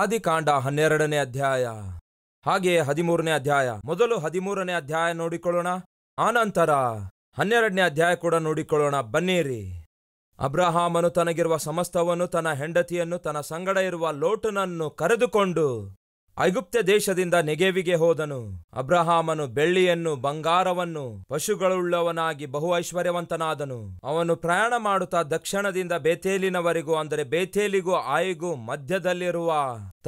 ಆದಿಕಾಂಡ ಹನ್ನೆರಡನೇ ಅಧ್ಯಾಯ ಹಾಗೆಯೇ ಹದಿಮೂರನೇ ಅಧ್ಯಾಯ ಮೊದಲು ಹದಿಮೂರನೇ ಅಧ್ಯಾಯ ನೋಡಿಕೊಳ್ಳೋಣ ಆನಂತರ ಹನ್ನೆರಡನೇ ಅಧ್ಯಾಯ ಕೂಡ ನೋಡಿಕೊಳ್ಳೋಣ ಬನ್ನಿರಿ ಅಬ್ರಹಾಮನು ತನಗಿರುವ ಸಮಸ್ತವನ್ನು ತನ್ನ ಹೆಂಡತಿಯನ್ನು ತನ್ನ ಸಂಗಡ ಇರುವ ಲೋಟನನ್ನು ಕರೆದುಕೊಂಡು ಐಗುಪ್ತ ದೇಶದಿಂದ ನೆಗೆವಿಗೆ ಹೋದನು ಅಬ್ರಹಾಮನು ಬೆಳ್ಳಿಯನ್ನು ಬಂಗಾರವನ್ನು ಪಶುಗಳುಳ್ಳವನಾಗಿ ಬಹು ಐಶ್ವರ್ಯವಂತನಾದನು ಅವನು ಪ್ರಯಾಣ ಮಾಡುತ್ತಾ ದಕ್ಷಿಣದಿಂದ ಬೇತೇಲಿನವರೆಗೂ ಅಂದರೆ ಬೇತೇಲಿಗೂ ಆಯಿಗೂ ಮಧ್ಯದಲ್ಲಿರುವ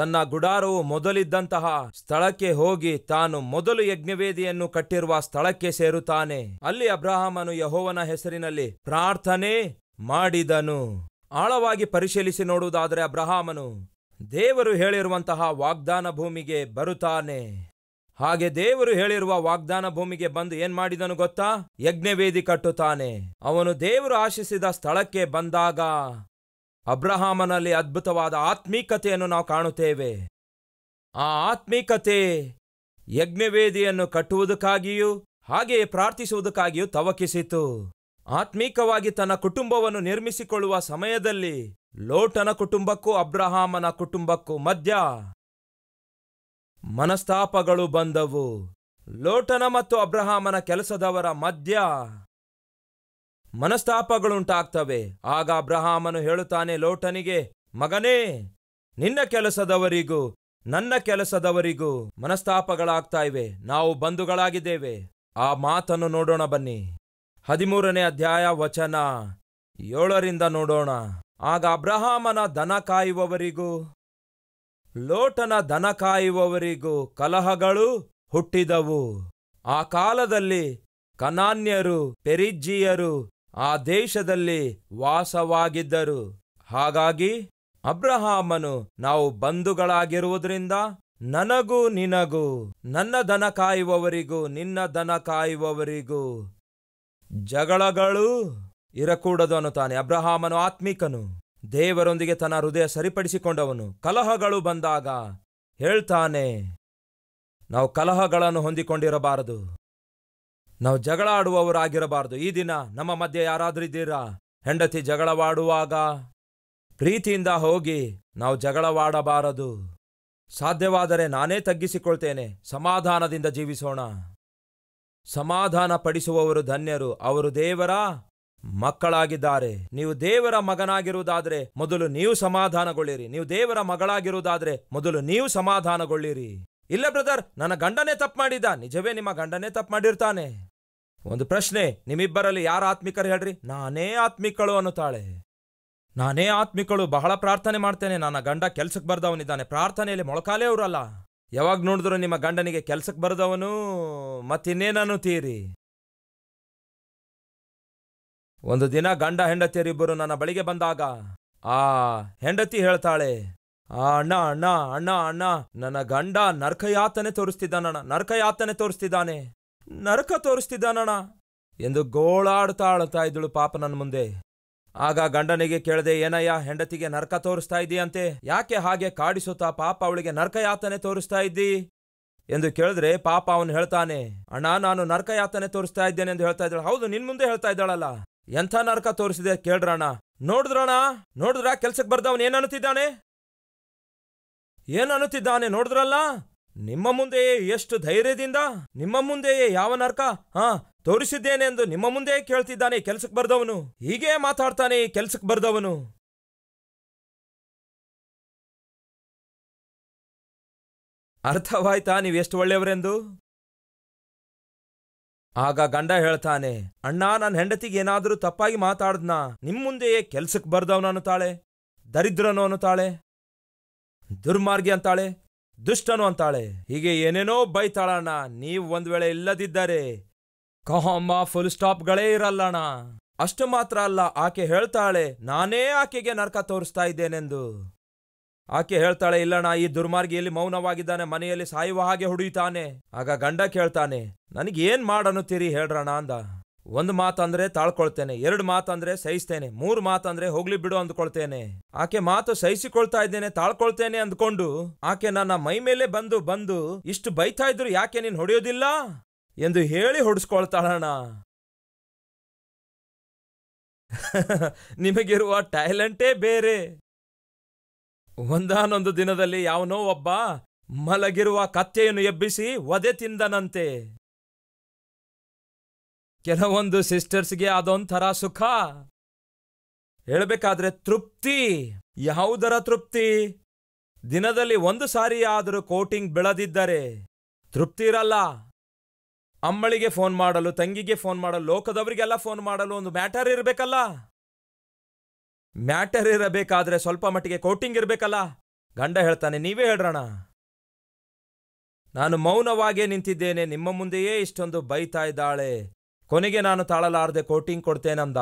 ತನ್ನ ಗುಡಾರವು ಮೊದಲಿದ್ದಂತಹ ಸ್ಥಳಕ್ಕೆ ಹೋಗಿ ತಾನು ಮೊದಲು ಯಜ್ಞವೇದಿಯನ್ನು ಕಟ್ಟಿರುವ ಸ್ಥಳಕ್ಕೆ ಸೇರುತ್ತಾನೆ ಅಲ್ಲಿ ಅಬ್ರಹಾಮನು ಯಹೋವನ ಹೆಸರಿನಲ್ಲಿ ಪ್ರಾರ್ಥನೆ ಮಾಡಿದನು ಆಳವಾಗಿ ಪರಿಶೀಲಿಸಿ ನೋಡುವುದಾದರೆ ಅಬ್ರಹಾಮನು ದೇವರು ಹೇಳಿರುವಂತಹ ವಾಗ್ದಾನ ಭೂಮಿಗೆ ಬರುತ್ತಾನೆ ಹಾಗೆ ದೇವರು ಹೇಳಿರುವ ವಾಗ್ದಾನ ಭೂಮಿಗೆ ಬಂದು ಏನ್ ಮಾಡಿದನು ಗೊತ್ತಾ ಯಜ್ಞವೇದಿ ಕಟ್ಟುತ್ತಾನೆ ಅವನು ದೇವರು ಆಶಿಸಿದ ಸ್ಥಳಕ್ಕೆ ಬಂದಾಗ ಅಬ್ರಹಾಮನಲ್ಲಿ ಅದ್ಭುತವಾದ ಆತ್ಮೀಕತೆಯನ್ನು ನಾವು ಕಾಣುತ್ತೇವೆ ಆ ಆತ್ಮೀಕತೆ ಯಜ್ಞವೇದಿಯನ್ನು ಕಟ್ಟುವುದಕ್ಕಾಗಿಯೂ ಹಾಗೆಯೇ ಪ್ರಾರ್ಥಿಸುವುದಕ್ಕಾಗಿಯೂ ತವಕಿಸಿತು ಆತ್ಮೀಕವಾಗಿ ತನ್ನ ಕುಟುಂಬವನ್ನು ನಿರ್ಮಿಸಿಕೊಳ್ಳುವ ಸಮಯದಲ್ಲಿ ಲೋಟನ ಕುಟುಂಬಕ್ಕೂ ಅಬ್ರಹಾಮನ ಕುಟುಂಬಕ್ಕೂ ಮಧ್ಯ ಮನಸ್ತಾಪಗಳು ಬಂದವು ಲೋಟನ ಮತ್ತು ಅಬ್ರಹಾಮನ ಕೆಲಸದವರ ಮಧ್ಯ ಮನಸ್ತಾಪಗಳುಂಟಾಗ್ತವೆ ಆಗ ಅಬ್ರಹಾಮನು ಹೇಳುತ್ತಾನೆ ಲೋಟನಿಗೆ ಮಗನೇ ನಿನ್ನ ಕೆಲಸದವರಿಗೂ ನನ್ನ ಕೆಲಸದವರಿಗೂ ಮನಸ್ತಾಪಗಳಾಗ್ತಾ ಇವೆ ನಾವು ಬಂಧುಗಳಾಗಿದ್ದೇವೆ ಆ ಮಾತನ್ನು ನೋಡೋಣ ಬನ್ನಿ ಹದಿಮೂರನೇ ಅಧ್ಯಾಯ ವಚನ ಏಳರಿಂದ ನೋಡೋಣ ಆಗ ಅಬ್ರಹಾಮನ ದನ ಕಾಯುವವರಿಗೂ ಲೋಟನ ದನ ಕಾಯುವವರಿಗೂ ಕಲಹಗಳು ಹುಟ್ಟಿದವು ಆ ಕಾಲದಲ್ಲಿ ಕನಾನ್ಯರು ಪೆರಿಜ್ಜಿಯರು ಆ ದೇಶದಲ್ಲಿ ವಾಸವಾಗಿದ್ದರು ಹಾಗಾಗಿ ಅಬ್ರಹಾಮನು ನಾವು ಬಂಧುಗಳಾಗಿರುವುದರಿಂದ ನನಗೂ ನಿನಗೂ ನನ್ನ ದನ ಕಾಯುವವರಿಗೂ ನಿನ್ನ ದನ ಕಾಯುವವರಿಗೂ ಜಗಳಗಳು ಇರಕೂಡದು ಅನ್ನುತ್ತಾನೆ ಅಬ್ರಹಾಮನು ಆತ್ಮಿಕನು ದೇವರೊಂದಿಗೆ ತನ್ನ ಹೃದಯ ಸರಿಪಡಿಸಿಕೊಂಡವನು ಕಲಹಗಳು ಬಂದಾಗ ಹೇಳ್ತಾನೆ ನಾವು ಕಲಹಗಳನ್ನು ಹೊಂದಿಕೊಂಡಿರಬಾರದು ನಾವು ಜಗಳ ಆಡುವವರಾಗಿರಬಾರದು ಈ ದಿನ ನಮ್ಮ ಮಧ್ಯೆ ಯಾರಾದರೂ ಇದ್ದೀರಾ ಹೆಂಡತಿ ಜಗಳವಾಡುವಾಗ ಪ್ರೀತಿಯಿಂದ ಹೋಗಿ ನಾವು ಜಗಳವಾಡಬಾರದು ಸಾಧ್ಯವಾದರೆ ನಾನೇ ತಗ್ಗಿಸಿಕೊಳ್ತೇನೆ ಸಮಾಧಾನದಿಂದ ಜೀವಿಸೋಣ ಸಮಾಧಾನ ಪಡಿಸುವವರು ಧನ್ಯರು ಅವರು ದೇವರ ಮಕ್ಕಳಾಗಿದ್ದಾರೆ ನೀವು ದೇವರ ಮಗನಾಗಿರುವುದಾದ್ರೆ ಮೊದಲು ನೀವು ಸಮಾಧಾನಗೊಳ್ಳಿರಿ ನೀವು ದೇವರ ಮಗಳಾಗಿರುವುದಾದ್ರೆ ಮೊದಲು ನೀವು ಸಮಾಧಾನಗೊಳ್ಳಿರಿ ಇಲ್ಲ ಬ್ರದರ್ ನನ್ನ ಗಂಡನೇ ತಪ್ಪು ಮಾಡಿದ್ದ ನಿಜವೇ ನಿಮ್ಮ ಗಂಡನೇ ತಪ್ಪು ಮಾಡಿರ್ತಾನೆ ಒಂದು ಪ್ರಶ್ನೆ ನಿಮ್ಮಿಬ್ಬರಲ್ಲಿ ಯಾರ ಆತ್ಮಿಕರು ಹೇಳ್ರಿ ನಾನೇ ಆತ್ಮಿಕಳು ಅನ್ನುತ್ತಾಳೆ ನಾನೇ ಆತ್ಮಿಕಳು ಬಹಳ ಪ್ರಾರ್ಥನೆ ಮಾಡ್ತೇನೆ ನನ್ನ ಗಂಡ ಕೆಲ್ಸಕ್ಕೆ ಬರ್ದವನಿದ್ದಾನೆ ಪ್ರಾರ್ಥನೆಯಲ್ಲಿ ಮೊಳಕಾಲೇ ಅವರಲ್ಲ ಯಾವಾಗ ನೋಡಿದ್ರು ನಿಮ್ಮ ಗಂಡನಿಗೆ ಕೆಲ್ಸಕ್ಕೆ ಬರೆದವನು ಮತ್ತಿನ್ನೇನನ್ನು ತೀರಿ ಒಂದು ದಿನ ಗಂಡ ಹೆಂಡತಿಯರಿಬ್ಬರು ನನ್ನ ಬಳಿಗೆ ಬಂದಾಗ ಆ ಹೆಂಡತಿ ಹೇಳ್ತಾಳೆ ಆ ಅಣ್ಣ ಅಣ್ಣ ಅಣ್ಣ ಅಣ್ಣ ನನ್ನ ಗಂಡ ನರ್ಕಯಾತನೆ ತೋರಿಸ್ತಿದ್ದಾನಣ್ಣ ನರ್ಕಯಾತನೆ ತೋರಿಸ್ತಿದ್ದಾನೆ ನರಕ ತೋರಿಸ್ತಿದ್ದಾನಣ್ಣ ಎಂದು ಗೋಳಾಡ್ತಾ ಅಳ್ತಾ ಇದ್ದಳು ಪಾಪ ನನ್ನ ಮುಂದೆ ಆಗ ಗಂಡನಿಗೆ ಕೇಳದೆ ಏನಯ್ಯ ಹೆಂಡತಿಗೆ ನರಕ ತೋರಿಸ್ತಾ ಇದ್ದೀಯಂತೆ ಯಾಕೆ ಹಾಗೆ ಕಾಡಿಸುತ್ತಾ ಪಾಪ ಅವಳಿಗೆ ನರಕ ಯಾತನೆ ತೋರಿಸ್ತಾ ಇದ್ದಿ ಎಂದು ಕೇಳಿದ್ರೆ ಪಾಪ ಅವನು ಹೇಳ್ತಾನೆ ಅಣ್ಣ ನಾನು ನರಕ ಯಾತನೆ ತೋರಿಸ್ತಾ ಇದ್ದೇನೆ ಎಂದು ಹೇಳ್ತಾ ಇದ್ದಾಳೆ ಹೌದು ನಿನ್ ಮುಂದೆ ಹೇಳ್ತಾ ಇದ್ದಾಳಲ್ಲ ಎಂಥ ನರ್ಕ ತೋರಿಸಿದೆ ಕೇಳ್ರಣ ನೋಡಿದ್ರಣ ನೋಡಿದ್ರ ಕೆಲ್ಸಕ್ಕೆ ಬರ್ದವನು ಏನನ್ನುತ್ತಿದ್ದಾನೆ ಏನನ್ನುತ್ತಿದ್ದಾನೆ ನೋಡಿದ್ರಲ್ಲ ನಿಮ್ಮ ಮುಂದೆಯೇ ಎಷ್ಟು ಧೈರ್ಯದಿಂದ ನಿಮ್ಮ ಮುಂದೆಯೇ ಯಾವ ನರ್ಕ ಹಾ ತೋರಿಸಿದ್ದೇನೆ ಎಂದು ನಿಮ್ಮ ಮುಂದೆ ಕೇಳ್ತಿದ್ದಾನೆ ಕೆಲಸಕ್ಕೆ ಬರ್ದವನು ಹೀಗೆ ಮಾತಾಡ್ತಾನೆ ಕೆಲಸಕ್ಕೆ ಬರ್ದವನು ಅರ್ಥವಾಯ್ತಾ ನೀವೆಷ್ಟು ಒಳ್ಳೆಯವರೆಂದು ಆಗ ಗಂಡ ಹೇಳ್ತಾನೆ ಅಣ್ಣ ನನ್ನ ಹೆಂಡತಿಗೆ ಏನಾದರೂ ತಪ್ಪಾಗಿ ಮಾತಾಡ್ದ್ನಾ ನಿಮ್ಮ ಮುಂದೆಯೇ ಕೆಲ್ಸಕ್ಕೆ ಬರ್ದವನು ಅನ್ನುತ್ತಾಳೆ ದರಿದ್ರನು ಅನ್ನುತ್ತಾಳೆ ದುರ್ಮಾರ್ಗಿ ಅಂತಾಳೆ ದುಷ್ಟನು ಅಂತಾಳೆ ಹೀಗೆ ಏನೇನೋ ಬೈತಾಳಣ್ಣ ನೀವು ಒಂದ್ ವೇಳೆ ಇಲ್ಲದಿದ್ದರೆ ಕಹಮ್ಮ ಫುಲ್ ಸ್ಟಾಪ್ಗಳೇ ಇರಲ್ಲಣ ಅಷ್ಟು ಮಾತ್ರ ಅಲ್ಲ ಆಕೆ ಹೇಳ್ತಾಳೆ ನಾನೇ ಆಕೆಗೆ ನರ್ಕ ತೋರಿಸ್ತಾ ಇದ್ದೇನೆಂದು ಆಕೆ ಹೇಳ್ತಾಳೆ ಇಲ್ಲಣ್ಣ ಈ ದುರ್ಮಾರ್ಗಿಯಲ್ಲಿ ಮೌನವಾಗಿದ್ದಾನೆ ಮನೆಯಲ್ಲಿ ಸಾಯುವ ಹಾಗೆ ಹುಡುಯಿತಾನೆ ಆಗ ಗಂಡ ಕೇಳ್ತಾನೆ ಮಾಡನು ತಿರಿ ಹೇಳ್ರಣ ಅಂದ ಒಂದು ಮಾತಂದ್ರೆ ತಾಳ್ಕೊಳ್ತೇನೆ ಎರಡು ಮಾತಂದ್ರೆ ಸಹಿಸ್ತೇನೆ ಮೂರು ಮಾತಂದ್ರೆ ಹೋಗ್ಲಿ ಬಿಡು ಅಂದ್ಕೊಳ್ತೇನೆ ಆಕೆ ಮಾತು ಸಹಿಸಿಕೊಳ್ತಾ ಇದ್ದೇನೆ ತಾಳ್ಕೊಳ್ತೇನೆ ಅಂದ್ಕೊಂಡು ಆಕೆ ನನ್ನ ಮೈ ಮೇಲೆ ಬಂದು ಬಂದು ಇಷ್ಟು ಬೈತಾ ಇದ್ರು ಯಾಕೆ ನೀನ್ ಹೊಡೆಯೋದಿಲ್ಲ ಎಂದು ಹೇಳಿ ಹೊಡಿಸ್ಕೊಳ್ತಾಳಣ್ಣ ನಿಮಗಿರುವ ಟ್ಯಾಲೆಂಟೇ ಬೇರೆ ಒಂದಾನೊಂದು ದಿನದಲ್ಲಿ ಯಾವನೋ ಒಬ್ಬ ಮಲಗಿರುವ ಕತ್ತೆಯನ್ನು ಎಬ್ಬಿಸಿ ಒದೆ ತಿಂದನಂತೆ ಕೆಲವೊಂದು ಸಿಸ್ಟರ್ಸ್ಗೆ ಅದೊಂಥರ ಸುಖ ಹೇಳಬೇಕಾದ್ರೆ ತೃಪ್ತಿ ಯಾವುದರ ತೃಪ್ತಿ ದಿನದಲ್ಲಿ ಒಂದು ಸಾರಿ ಆದರೂ ಕೋಟಿಂಗ್ ಬೆಳೆದಿದ್ದರೆ ತೃಪ್ತಿ ಇರಲ್ಲ ಅಮ್ಮಳಿಗೆ ಫೋನ್ ಮಾಡಲು ತಂಗಿಗೆ ಫೋನ್ ಮಾಡಲು ಲೋಕದವರಿಗೆಲ್ಲ ಫೋನ್ ಮಾಡಲು ಒಂದು ಮ್ಯಾಟರ್ ಇರಬೇಕಲ್ಲ ಮ್ಯಾಟರ್ ಇರಬೇಕಾದ್ರೆ ಸ್ವಲ್ಪ ಮಟ್ಟಿಗೆ ಕೋಟಿಂಗ್ ಇರಬೇಕಲ್ಲ ಗಂಡ ಹೇಳ್ತಾನೆ ನೀವೇ ಹೇಳ್ರಣ ನಾನು ಮೌನವಾಗೇ ನಿಂತಿದ್ದೇನೆ ನಿಮ್ಮ ಮುಂದೆಯೇ ಇಷ್ಟೊಂದು ಬೈತಾ ಇದ್ದಾಳೆ ಕೊನೆಗೆ ನಾನು ತಾಳಲಾರದೆ ಕೋಟಿಂಗ್ ಕೊಡ್ತೇನಂದ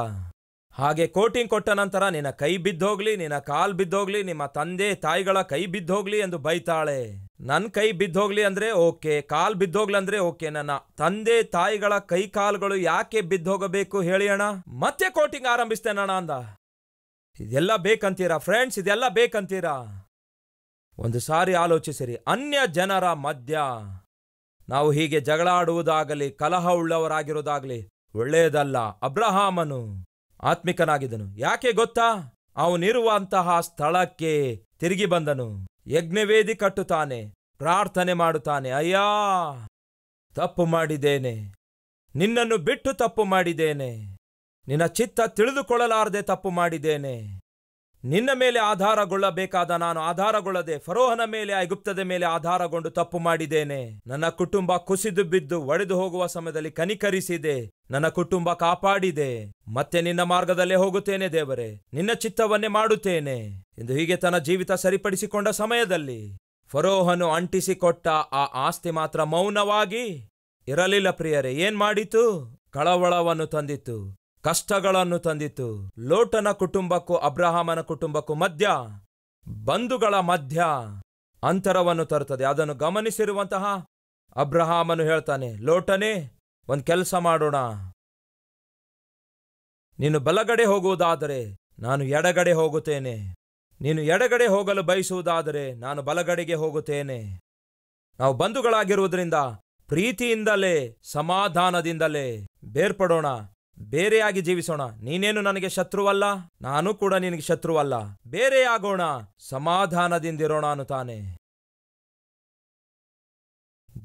ಹಾಗೆ ಕೋಟಿಂಗ್ ಕೊಟ್ಟ ನಂತರ ನಿನ್ನ ಕೈ ಬಿದ್ದೋಗ್ಲಿ ನಿನ್ನ ಕಾಲ್ ಬಿದ್ದೋಗ್ಲಿ ನಿಮ್ಮ ತಂದೆ ತಾಯಿಗಳ ಕೈ ಬಿದ್ದೋಗ್ಲಿ ಎಂದು ಬೈತಾಳೆ ನನ್ನ ಕೈ ಬಿದ್ದೋಗ್ಲಿ ಅಂದ್ರೆ ಓಕೆ ಬಿದ್ದೋಗ್ಲಿ ಬಿದ್ದೋಗ್ಲಂದ್ರೆ ಓಕೆ ನನ್ನ ತಂದೆ ತಾಯಿಗಳ ಕೈ ಕಾಲುಗಳು ಯಾಕೆ ಬಿದ್ದೋಗಬೇಕು ಹೇಳಿ ಅಣ್ಣ ಮತ್ತೆ ಕೋಟಿಂಗ್ ಆರಂಭಿಸ್ತೇನಣ್ಣ ಅಂದ ಇದೆಲ್ಲ ಬೇಕಂತೀರಾ ಫ್ರೆಂಡ್ಸ್ ಇದೆಲ್ಲ ಬೇಕಂತೀರಾ ಒಂದು ಸಾರಿ ಆಲೋಚಿಸಿರಿ ಅನ್ಯ ಜನರ ಮಧ್ಯ ನಾವು ಹೀಗೆ ಜಗಳಾಡುವುದಾಗಲಿ ಕಲಹ ಉಳ್ಳವರಾಗಿರುವುದಾಗಲಿ ಒಳ್ಳೆಯದಲ್ಲ ಅಬ್ರಹಾಮನು ಆತ್ಮಿಕನಾಗಿದನು ಯಾಕೆ ಗೊತ್ತಾ ಅವನಿರುವಂತಹ ಸ್ಥಳಕ್ಕೆ ತಿರುಗಿ ಬಂದನು ಯಜ್ಞವೇದಿ ಕಟ್ಟುತ್ತಾನೆ ಪ್ರಾರ್ಥನೆ ಮಾಡುತ್ತಾನೆ ಅಯ್ಯಾ ತಪ್ಪು ಮಾಡಿದ್ದೇನೆ ನಿನ್ನನ್ನು ಬಿಟ್ಟು ತಪ್ಪು ಮಾಡಿದ್ದೇನೆ ನಿನ್ನ ಚಿತ್ತ ತಿಳಿದುಕೊಳ್ಳಲಾರದೆ ತಪ್ಪು ಮಾಡಿದ್ದೇನೆ ನಿನ್ನ ಮೇಲೆ ಆಧಾರಗೊಳ್ಳಬೇಕಾದ ನಾನು ಆಧಾರಗೊಳ್ಳದೆ ಫರೋಹನ ಮೇಲೆ ಐಗುಪ್ತದ ಮೇಲೆ ಆಧಾರಗೊಂಡು ತಪ್ಪು ಮಾಡಿದ್ದೇನೆ ನನ್ನ ಕುಟುಂಬ ಕುಸಿದು ಬಿದ್ದು ಒಡೆದು ಹೋಗುವ ಸಮಯದಲ್ಲಿ ಕನಿಕರಿಸಿದೆ ನನ್ನ ಕುಟುಂಬ ಕಾಪಾಡಿದೆ ಮತ್ತೆ ನಿನ್ನ ಮಾರ್ಗದಲ್ಲೇ ಹೋಗುತ್ತೇನೆ ದೇವರೇ ನಿನ್ನ ಚಿತ್ತವನ್ನೇ ಮಾಡುತ್ತೇನೆ ಎಂದು ಹೀಗೆ ತನ್ನ ಜೀವಿತ ಸರಿಪಡಿಸಿಕೊಂಡ ಸಮಯದಲ್ಲಿ ಫರೋಹನು ಅಂಟಿಸಿಕೊಟ್ಟ ಆ ಆಸ್ತಿ ಮಾತ್ರ ಮೌನವಾಗಿ ಇರಲಿಲ್ಲ ಪ್ರಿಯರೇ ಏನ್ ಮಾಡಿತು ಕಳವಳವನ್ನು ತಂದಿತು ಕಷ್ಟಗಳನ್ನು ತಂದಿತು ಲೋಟನ ಕುಟುಂಬಕ್ಕೂ ಅಬ್ರಹಾಮನ ಕುಟುಂಬಕ್ಕೂ ಮಧ್ಯ ಬಂಧುಗಳ ಮಧ್ಯ ಅಂತರವನ್ನು ತರುತ್ತದೆ ಅದನ್ನು ಗಮನಿಸಿರುವಂತಹ ಅಬ್ರಹಾಮನು ಹೇಳ್ತಾನೆ ಲೋಟನೇ ಒಂದು ಕೆಲಸ ಮಾಡೋಣ ನೀನು ಬಲಗಡೆ ಹೋಗುವುದಾದರೆ ನಾನು ಎಡಗಡೆ ಹೋಗುತ್ತೇನೆ ನೀನು ಎಡಗಡೆ ಹೋಗಲು ಬಯಸುವುದಾದರೆ ನಾನು ಬಲಗಡೆಗೆ ಹೋಗುತ್ತೇನೆ ನಾವು ಬಂಧುಗಳಾಗಿರುವುದರಿಂದ ಪ್ರೀತಿಯಿಂದಲೇ ಸಮಾಧಾನದಿಂದಲೇ ಬೇರ್ಪಡೋಣ ಬೇರೆಯಾಗಿ ಜೀವಿಸೋಣ ನೀನೇನು ನನಗೆ ಶತ್ರುವಲ್ಲ ನಾನು ಕೂಡ ನಿನಗೆ ಶತ್ರುವಲ್ಲ ಬೇರೆಯಾಗೋಣ ಸಮಾಧಾನದಿಂದಿರೋಣ ಅನ್ನುತ್ತಾನೆ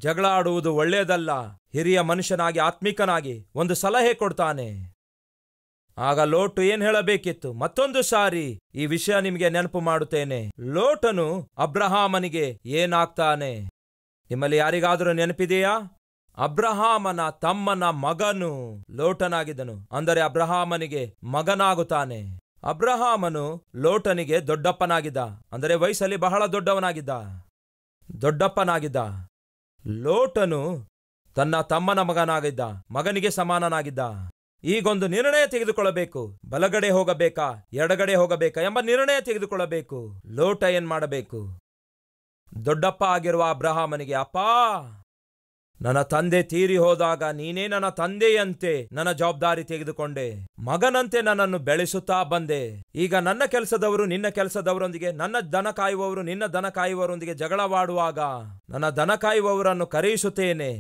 ಜಗಳ ಆಡುವುದು ಒಳ್ಳೆಯದಲ್ಲ ಹಿರಿಯ ಮನುಷ್ಯನಾಗಿ ಆತ್ಮಿಕನಾಗಿ ಒಂದು ಸಲಹೆ ಕೊಡ್ತಾನೆ ಆಗ ಲೋಟು ಏನ್ ಹೇಳಬೇಕಿತ್ತು ಮತ್ತೊಂದು ಸಾರಿ ಈ ವಿಷಯ ನಿಮಗೆ ನೆನಪು ಮಾಡುತ್ತೇನೆ ಲೋಟನು ಅಬ್ರಹಾಮನಿಗೆ ಏನಾಗ್ತಾನೆ ನಿಮ್ಮಲ್ಲಿ ಯಾರಿಗಾದರೂ ನೆನಪಿದೆಯಾ ಅಬ್ರಹಾಮನ ತಮ್ಮನ ಮಗನು ಲೋಟನಾಗಿದ್ದನು ಅಂದರೆ ಅಬ್ರಹಾಮನಿಗೆ ಮಗನಾಗುತ್ತಾನೆ ಅಬ್ರಹಾಮನು ಲೋಟನಿಗೆ ದೊಡ್ಡಪ್ಪನಾಗಿದ್ದ ಅಂದರೆ ವಯಸ್ಸಲ್ಲಿ ಬಹಳ ದೊಡ್ಡವನಾಗಿದ್ದ ದೊಡ್ಡಪ್ಪನಾಗಿದ್ದ ಲೋಟನು ತನ್ನ ತಮ್ಮನ ಮಗನಾಗಿದ್ದ ಮಗನಿಗೆ ಸಮಾನನಾಗಿದ್ದ ಈಗೊಂದು ನಿರ್ಣಯ ತೆಗೆದುಕೊಳ್ಳಬೇಕು ಬಲಗಡೆ ಹೋಗಬೇಕಾ ಎಡಗಡೆ ಹೋಗಬೇಕಾ ಎಂಬ ನಿರ್ಣಯ ತೆಗೆದುಕೊಳ್ಳಬೇಕು ಲೋಟ ಏನ್ ಮಾಡಬೇಕು ದೊಡ್ಡಪ್ಪ ಆಗಿರುವ ಅಬ್ರಹಾಮನಿಗೆ ಅಪ್ಪಾ ನನ್ನ ತಂದೆ ತೀರಿ ಹೋದಾಗ ನೀನೇ ನನ್ನ ತಂದೆಯಂತೆ ನನ್ನ ಜವಾಬ್ದಾರಿ ತೆಗೆದುಕೊಂಡೆ ಮಗನಂತೆ ನನ್ನನ್ನು ಬೆಳೆಸುತ್ತಾ ಬಂದೆ ಈಗ ನನ್ನ ಕೆಲಸದವರು ನಿನ್ನ ಕೆಲಸದವರೊಂದಿಗೆ ನನ್ನ ದನ ಕಾಯುವವರು ನಿನ್ನ ದನ ಜಗಳವಾಡುವಾಗ ನನ್ನ ದನ ಕಾಯುವವರನ್ನು ಕರೆಯಿಸುತ್ತೇನೆ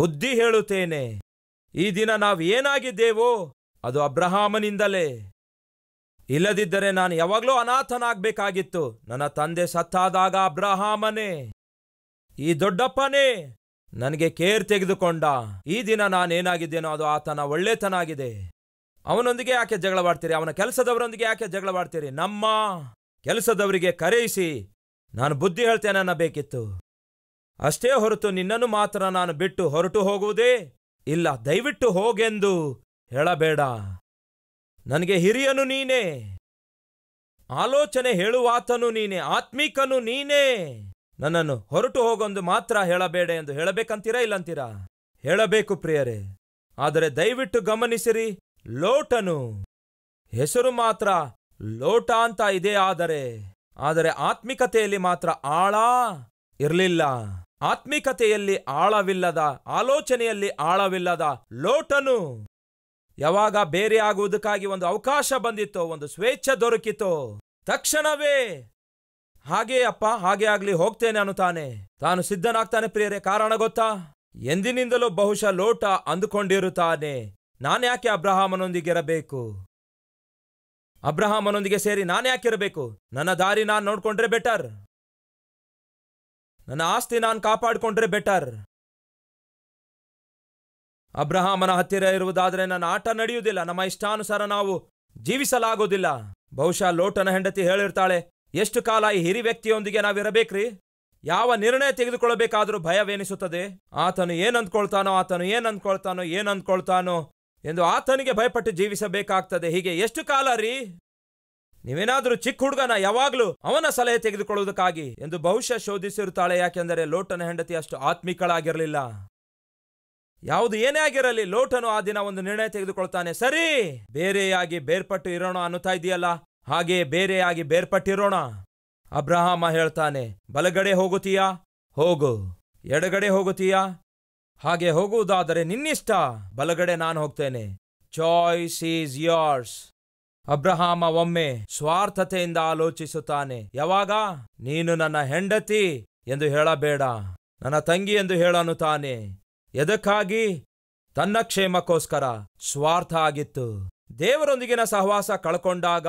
ಬುದ್ಧಿ ಹೇಳುತ್ತೇನೆ ಈ ದಿನ ನಾವು ಏನಾಗಿದ್ದೇವೋ ಅದು ಅಬ್ರಹಾಮನಿಂದಲೇ ಇಲ್ಲದಿದ್ದರೆ ನಾನು ಯಾವಾಗಲೂ ಅನಾಥನಾಗಬೇಕಾಗಿತ್ತು ನನ್ನ ತಂದೆ ಸತ್ತಾದಾಗ ಅಬ್ರಹಾಮನೇ ಈ ದೊಡ್ಡಪ್ಪನೇ ನನಗೆ ಕೇರ್ ತೆಗೆದುಕೊಂಡ ಈ ದಿನ ನಾನೇನಾಗಿದ್ದೇನೋ ಅದು ಆತನ ಒಳ್ಳೇತನ ಆಗಿದೆ ಅವನೊಂದಿಗೆ ಯಾಕೆ ಜಗಳವಾಡ್ತೀರಿ ಅವನ ಕೆಲಸದವರೊಂದಿಗೆ ಯಾಕೆ ಜಗಳವಾಡ್ತೀರಿ ನಮ್ಮ ಕೆಲಸದವರಿಗೆ ಕರೆಯಿಸಿ ನಾನು ಬುದ್ಧಿ ಹೇಳ್ತೇನೆ ಬೇಕಿತ್ತು ಅಷ್ಟೇ ಹೊರತು ನಿನ್ನನ್ನು ಮಾತ್ರ ನಾನು ಬಿಟ್ಟು ಹೊರಟು ಹೋಗುವುದೇ ಇಲ್ಲ ದಯವಿಟ್ಟು ಹೋಗೆಂದು ಹೇಳಬೇಡ ನನಗೆ ಹಿರಿಯನು ನೀನೇ ಆಲೋಚನೆ ಹೇಳುವಾತನು ನೀನೇ ಆತ್ಮೀಕನು ನೀನೇ ನನ್ನನ್ನು ಹೊರಟು ಹೋಗೊಂದು ಮಾತ್ರ ಹೇಳಬೇಡ ಎಂದು ಹೇಳಬೇಕಂತೀರಾ ಇಲ್ಲಂತೀರಾ ಹೇಳಬೇಕು ಪ್ರಿಯರೇ ಆದರೆ ದಯವಿಟ್ಟು ಗಮನಿಸಿರಿ ಲೋಟನು ಹೆಸರು ಮಾತ್ರ ಲೋಟ ಅಂತ ಇದೆ ಆದರೆ ಆದರೆ ಆತ್ಮಿಕತೆಯಲ್ಲಿ ಮಾತ್ರ ಆಳ ಇರಲಿಲ್ಲ ಆತ್ಮಿಕತೆಯಲ್ಲಿ ಆಳವಿಲ್ಲದ ಆಲೋಚನೆಯಲ್ಲಿ ಆಳವಿಲ್ಲದ ಲೋಟನು ಯಾವಾಗ ಬೇರೆ ಆಗುವುದಕ್ಕಾಗಿ ಒಂದು ಅವಕಾಶ ಬಂದಿತ್ತೋ ಒಂದು ಸ್ವೇಚ್ಛ ದೊರಕಿತೋ ತಕ್ಷಣವೇ ಹಾಗೇ ಅಪ್ಪ ಹಾಗೆ ಆಗ್ಲಿ ಹೋಗ್ತೇನೆ ಅನ್ನುತ್ತಾನೆ ತಾನು ಸಿದ್ಧನಾಗ್ತಾನೆ ಪ್ರಿಯರೇ ಕಾರಣ ಗೊತ್ತಾ ಎಂದಿನಿಂದಲೂ ಬಹುಶಃ ಲೋಟ ಅಂದುಕೊಂಡಿರುತ್ತಾನೆ ನಾನ್ಯಾಕೆ ಅಬ್ರಹಾಮನೊಂದಿಗಿರಬೇಕು ಅಬ್ರಹಾಮನೊಂದಿಗೆ ಸೇರಿ ಇರಬೇಕು ನನ್ನ ದಾರಿ ನಾನು ನೋಡ್ಕೊಂಡ್ರೆ ಬೆಟರ್ ನನ್ನ ಆಸ್ತಿ ನಾನು ಕಾಪಾಡಿಕೊಂಡ್ರೆ ಬೆಟರ್ ಅಬ್ರಹಾಮನ ಹತ್ತಿರ ಇರುವುದಾದ್ರೆ ನನ್ನ ಆಟ ನಡೆಯುವುದಿಲ್ಲ ನಮ್ಮ ಇಷ್ಟಾನುಸಾರ ನಾವು ಜೀವಿಸಲಾಗೋದಿಲ್ಲ ಬಹುಶಃ ಲೋಟನ ಹೆಂಡತಿ ಹೇಳಿರ್ತಾಳೆ ಎಷ್ಟು ಕಾಲ ಈ ಹಿರಿ ವ್ಯಕ್ತಿಯೊಂದಿಗೆ ನಾವಿರಬೇಕ್ರಿ ಯಾವ ನಿರ್ಣಯ ತೆಗೆದುಕೊಳ್ಳಬೇಕಾದರೂ ಭಯವೆನಿಸುತ್ತದೆ ಆತನು ಏನಂದ್ಕೊಳ್ತಾನೋ ಆತನು ಏನಂದ್ಕೊಳ್ತಾನೋ ಏನಂದ್ಕೊಳ್ತಾನೋ ಎಂದು ಆತನಿಗೆ ಭಯಪಟ್ಟು ಜೀವಿಸಬೇಕಾಗ್ತದೆ ಹೀಗೆ ಎಷ್ಟು ಕಾಲ ರೀ ನೀವೇನಾದರೂ ಚಿಕ್ಕ ಹುಡುಗನ ಯಾವಾಗಲೂ ಅವನ ಸಲಹೆ ತೆಗೆದುಕೊಳ್ಳುವುದಕ್ಕಾಗಿ ಎಂದು ಬಹುಶಃ ಶೋಧಿಸಿರುತ್ತಾಳೆ ಯಾಕೆಂದರೆ ಲೋಟನ ಹೆಂಡತಿ ಅಷ್ಟು ಆತ್ಮಿಕಳಾಗಿರಲಿಲ್ಲ ಯಾವುದು ಏನೇ ಆಗಿರಲಿ ಲೋಟನು ಆ ದಿನ ಒಂದು ನಿರ್ಣಯ ತೆಗೆದುಕೊಳ್ತಾನೆ ಸರಿ ಬೇರೆಯಾಗಿ ಬೇರ್ಪಟ್ಟು ಇರೋಣ ಅನ್ನುತ್ತಾ ಇದೆಯಲ್ಲ ಹಾಗೆ ಬೇರೆಯಾಗಿ ಬೇರ್ಪಟ್ಟಿರೋಣ ಅಬ್ರಹಾಮ ಹೇಳ್ತಾನೆ ಬಲಗಡೆ ಹೋಗುತ್ತೀಯಾ ಹೋಗು ಎಡಗಡೆ ಹೋಗುತ್ತೀಯಾ ಹಾಗೆ ಹೋಗುವುದಾದರೆ ನಿನ್ನಿಷ್ಟ ಬಲಗಡೆ ನಾನು ಹೋಗ್ತೇನೆ ಚಾಯ್ಸ್ ಈಸ್ ಯೋರ್ಸ್ ಅಬ್ರಹಾಮ ಒಮ್ಮೆ ಸ್ವಾರ್ಥತೆಯಿಂದ ಆಲೋಚಿಸುತ್ತಾನೆ ಯಾವಾಗ ನೀನು ನನ್ನ ಹೆಂಡತಿ ಎಂದು ಹೇಳಬೇಡ ನನ್ನ ತಂಗಿ ಎಂದು ಹೇಳನು ತಾನೆ ಎದಕ್ಕಾಗಿ ತನ್ನ ಕ್ಷೇಮಕ್ಕೋಸ್ಕರ ಸ್ವಾರ್ಥ ಆಗಿತ್ತು ದೇವರೊಂದಿಗಿನ ಸಹವಾಸ ಕಳ್ಕೊಂಡಾಗ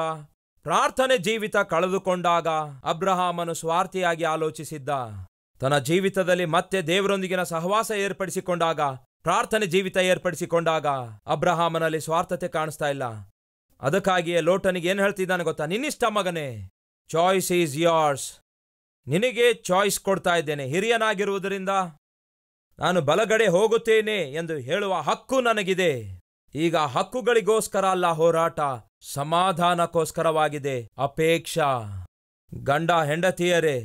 ಪ್ರಾರ್ಥನೆ ಜೀವಿತ ಕಳೆದುಕೊಂಡಾಗ ಅಬ್ರಹಾಮನು ಸ್ವಾರ್ಥಿಯಾಗಿ ಆಲೋಚಿಸಿದ್ದ ತನ್ನ ಜೀವಿತದಲ್ಲಿ ಮತ್ತೆ ದೇವರೊಂದಿಗಿನ ಸಹವಾಸ ಏರ್ಪಡಿಸಿಕೊಂಡಾಗ ಪ್ರಾರ್ಥನೆ ಜೀವಿತ ಏರ್ಪಡಿಸಿಕೊಂಡಾಗ ಅಬ್ರಹಾಮನಲ್ಲಿ ಸ್ವಾರ್ಥತೆ ಕಾಣಿಸ್ತಾ ಇಲ್ಲ ಅದಕ್ಕಾಗಿಯೇ ಲೋಟನಿಗೆ ಏನು ಹೇಳ್ತಿದ್ದಾನೆ ಗೊತ್ತಾ ನಿನ್ನಿಷ್ಟ ಮಗನೇ ಚಾಯ್ಸ್ ಈಸ್ ಯಾರ್ಸ್ ನಿನಗೆ ಚಾಯ್ಸ್ ಕೊಡ್ತಾ ಇದ್ದೇನೆ ಹಿರಿಯನಾಗಿರುವುದರಿಂದ ನಾನು ಬಲಗಡೆ ಹೋಗುತ್ತೇನೆ ಎಂದು ಹೇಳುವ ಹಕ್ಕು ನನಗಿದೆ ಈಗ ಹಕ್ಕುಗಳಿಗೋಸ್ಕರ ಅಲ್ಲ ಹೋರಾಟ ಸಮಾಧಾನಕ್ಕೋಸ್ಕರವಾಗಿದೆ ಅಪೇಕ್ಷಾ ಗಂಡ ಹೆಂಡತಿಯರೇ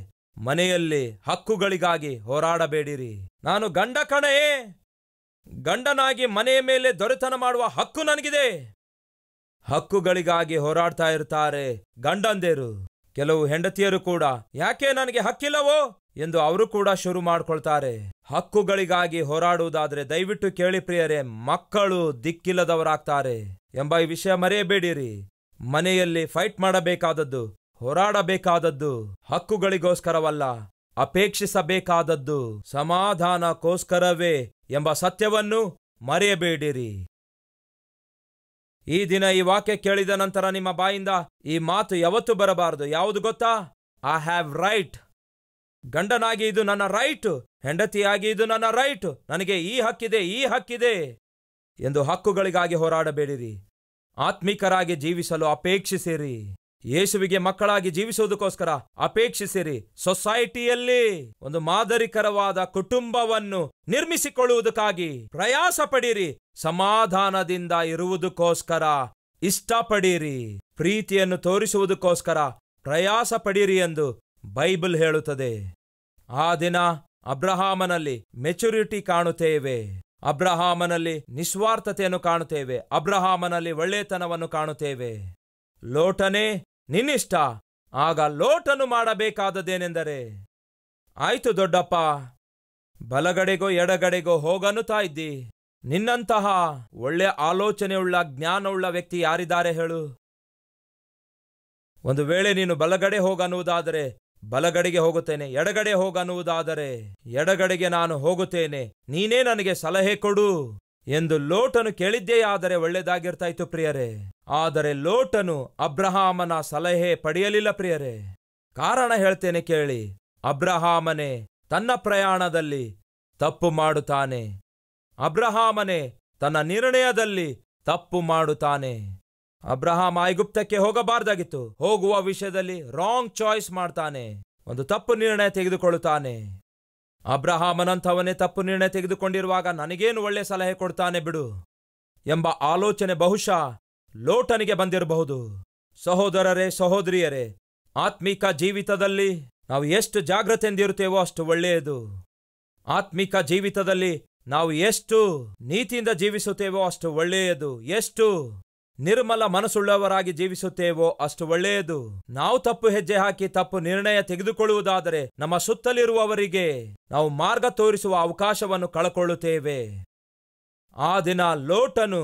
ಮನೆಯಲ್ಲಿ ಹಕ್ಕುಗಳಿಗಾಗಿ ಹೋರಾಡಬೇಡಿರಿ ನಾನು ಗಂಡ ಕಣೇ ಗಂಡನಾಗಿ ಮನೆಯ ಮೇಲೆ ದೊರೆತನ ಮಾಡುವ ಹಕ್ಕು ನನಗಿದೆ ಹಕ್ಕುಗಳಿಗಾಗಿ ಹೋರಾಡ್ತಾ ಇರ್ತಾರೆ ಗಂಡಂದೇರು ಕೆಲವು ಹೆಂಡತಿಯರು ಕೂಡ ಯಾಕೆ ನನಗೆ ಹಕ್ಕಿಲ್ಲವೋ ಎಂದು ಅವರು ಕೂಡ ಶುರು ಮಾಡ್ಕೊಳ್ತಾರೆ ಹಕ್ಕುಗಳಿಗಾಗಿ ಹೋರಾಡುವುದಾದ್ರೆ ದಯವಿಟ್ಟು ಕೇಳಿ ಪ್ರಿಯರೇ ಮಕ್ಕಳು ದಿಕ್ಕಿಲ್ಲದವರಾಗ್ತಾರೆ ಎಂಬ ಈ ವಿಷಯ ಮರೆಯಬೇಡಿರಿ ಮನೆಯಲ್ಲಿ ಫೈಟ್ ಮಾಡಬೇಕಾದದ್ದು ಹೋರಾಡಬೇಕಾದದ್ದು ಹಕ್ಕುಗಳಿಗೋಸ್ಕರವಲ್ಲ ಅಪೇಕ್ಷಿಸಬೇಕಾದದ್ದು ಸಮಾಧಾನಕ್ಕೋಸ್ಕರವೇ ಎಂಬ ಸತ್ಯವನ್ನು ಮರೆಯಬೇಡಿರಿ ಈ ದಿನ ಈ ವಾಕ್ಯ ಕೇಳಿದ ನಂತರ ನಿಮ್ಮ ಬಾಯಿಂದ ಈ ಮಾತು ಯಾವತ್ತು ಬರಬಾರದು ಯಾವುದು ಗೊತ್ತಾ ಐ ಹ್ಯಾವ್ ರೈಟ್ ಗಂಡನಾಗಿ ಇದು ನನ್ನ ರೈಟ್ ಹೆಂಡತಿಯಾಗಿ ಇದು ನನ್ನ ರೈಟ್ ನನಗೆ ಈ ಹಕ್ಕಿದೆ ಈ ಹಕ್ಕಿದೆ ಎಂದು ಹಕ್ಕುಗಳಿಗಾಗಿ ಹೋರಾಡಬೇಡಿರಿ ಆತ್ಮಿಕರಾಗಿ ಜೀವಿಸಲು ಅಪೇಕ್ಷಿಸಿರಿ ಯೇಸುವಿಗೆ ಮಕ್ಕಳಾಗಿ ಜೀವಿಸುವುದಕ್ಕೋಸ್ಕರ ಅಪೇಕ್ಷಿಸಿರಿ ಸೊಸೈಟಿಯಲ್ಲಿ ಒಂದು ಮಾದರಿಕರವಾದ ಕುಟುಂಬವನ್ನು ನಿರ್ಮಿಸಿಕೊಳ್ಳುವುದಕ್ಕಾಗಿ ಪ್ರಯಾಸ ಪಡಿರಿ ಸಮಾಧಾನದಿಂದ ಇರುವುದಕ್ಕೋಸ್ಕರ ಇಷ್ಟಪಡಿರಿ ಪ್ರೀತಿಯನ್ನು ತೋರಿಸುವುದಕ್ಕೋಸ್ಕರ ಪ್ರಯಾಸ ಪಡೀರಿ ಎಂದು ಬೈಬಲ್ ಹೇಳುತ್ತದೆ ಆ ದಿನ ಅಬ್ರಹಾಮನಲ್ಲಿ ಮೆಚುರಿಟಿ ಕಾಣುತ್ತೇವೆ ಅಬ್ರಹಾಮನಲ್ಲಿ ನಿಸ್ವಾರ್ಥತೆಯನ್ನು ಕಾಣುತ್ತೇವೆ ಅಬ್ರಹಾಮನಲ್ಲಿ ಒಳ್ಳೆತನವನ್ನು ಕಾಣುತ್ತೇವೆ ಲೋಟನೇ ನಿನ್ನಿಷ್ಟ ಆಗ ಲೋಟನು ಮಾಡಬೇಕಾದದೇನೆಂದರೆ ಆಯ್ತು ದೊಡ್ಡಪ್ಪ ಬಲಗಡೆಗೋ ಎಡಗಡೆಗೋ ಹೋಗನ್ನುತ್ತಾ ಇದ್ದಿ ನಿನ್ನಂತಹ ಒಳ್ಳೆ ಆಲೋಚನೆಯುಳ್ಳ ಜ್ಞಾನವುಳ್ಳ ವ್ಯಕ್ತಿ ಯಾರಿದ್ದಾರೆ ಹೇಳು ಒಂದು ವೇಳೆ ನೀನು ಬಲಗಡೆ ಹೋಗನ್ನುವುದಾದರೆ ಬಲಗಡೆಗೆ ಹೋಗುತ್ತೇನೆ ಎಡಗಡೆ ಹೋಗನ್ನುವುದಾದರೆ ಎಡಗಡೆಗೆ ನಾನು ಹೋಗುತ್ತೇನೆ ನೀನೇ ನನಗೆ ಸಲಹೆ ಕೊಡು ಎಂದು ಲೋಟನು ಕೇಳಿದ್ದೇ ಆದರೆ ಒಳ್ಳೆಯದಾಗಿರ್ತಾಯಿತು ಪ್ರಿಯರೇ ಆದರೆ ಲೋಟನು ಅಬ್ರಹಾಮನ ಸಲಹೆ ಪಡೆಯಲಿಲ್ಲ ಪ್ರಿಯರೇ ಕಾರಣ ಹೇಳ್ತೇನೆ ಕೇಳಿ ಅಬ್ರಹಾಮನೆ ತನ್ನ ಪ್ರಯಾಣದಲ್ಲಿ ತಪ್ಪು ಮಾಡುತ್ತಾನೆ ಅಬ್ರಹಾಮನೆ ತನ್ನ ನಿರ್ಣಯದಲ್ಲಿ ತಪ್ಪು ಮಾಡುತ್ತಾನೆ ಅಬ್ರಹಾಂ ಐಗುಪ್ತಕ್ಕೆ ಹೋಗಬಾರ್ದಾಗಿತ್ತು ಹೋಗುವ ವಿಷಯದಲ್ಲಿ ರಾಂಗ್ ಚಾಯ್ಸ್ ಮಾಡ್ತಾನೆ ಒಂದು ತಪ್ಪು ನಿರ್ಣಯ ತೆಗೆದುಕೊಳ್ಳುತ್ತಾನೆ ಅಬ್ರಹಾಮನಂಥವನೇ ತಪ್ಪು ನಿರ್ಣಯ ತೆಗೆದುಕೊಂಡಿರುವಾಗ ನನಗೇನು ಒಳ್ಳೆ ಸಲಹೆ ಕೊಡ್ತಾನೆ ಬಿಡು ಎಂಬ ಆಲೋಚನೆ ಬಹುಶಃ ಲೋಟನಿಗೆ ಬಂದಿರಬಹುದು ಸಹೋದರರೇ ಸಹೋದರಿಯರೇ ಆತ್ಮಿಕ ಜೀವಿತದಲ್ಲಿ ನಾವು ಎಷ್ಟು ಜಾಗ್ರತೆಯಿಂದಿರುತ್ತೇವೋ ಅಷ್ಟು ಒಳ್ಳೆಯದು ಆತ್ಮಿಕ ಜೀವಿತದಲ್ಲಿ ನಾವು ಎಷ್ಟು ನೀತಿಯಿಂದ ಜೀವಿಸುತ್ತೇವೋ ಅಷ್ಟು ಒಳ್ಳೆಯದು ಎಷ್ಟು ನಿರ್ಮಲ ಮನಸ್ಸುಳ್ಳವರಾಗಿ ಜೀವಿಸುತ್ತೇವೋ ಅಷ್ಟು ಒಳ್ಳೆಯದು ನಾವು ತಪ್ಪು ಹೆಜ್ಜೆ ಹಾಕಿ ತಪ್ಪು ನಿರ್ಣಯ ತೆಗೆದುಕೊಳ್ಳುವುದಾದರೆ ನಮ್ಮ ಸುತ್ತಲಿರುವವರಿಗೆ ನಾವು ಮಾರ್ಗ ತೋರಿಸುವ ಅವಕಾಶವನ್ನು ಕಳಕೊಳ್ಳುತ್ತೇವೆ ಆ ದಿನ ಲೋಟನು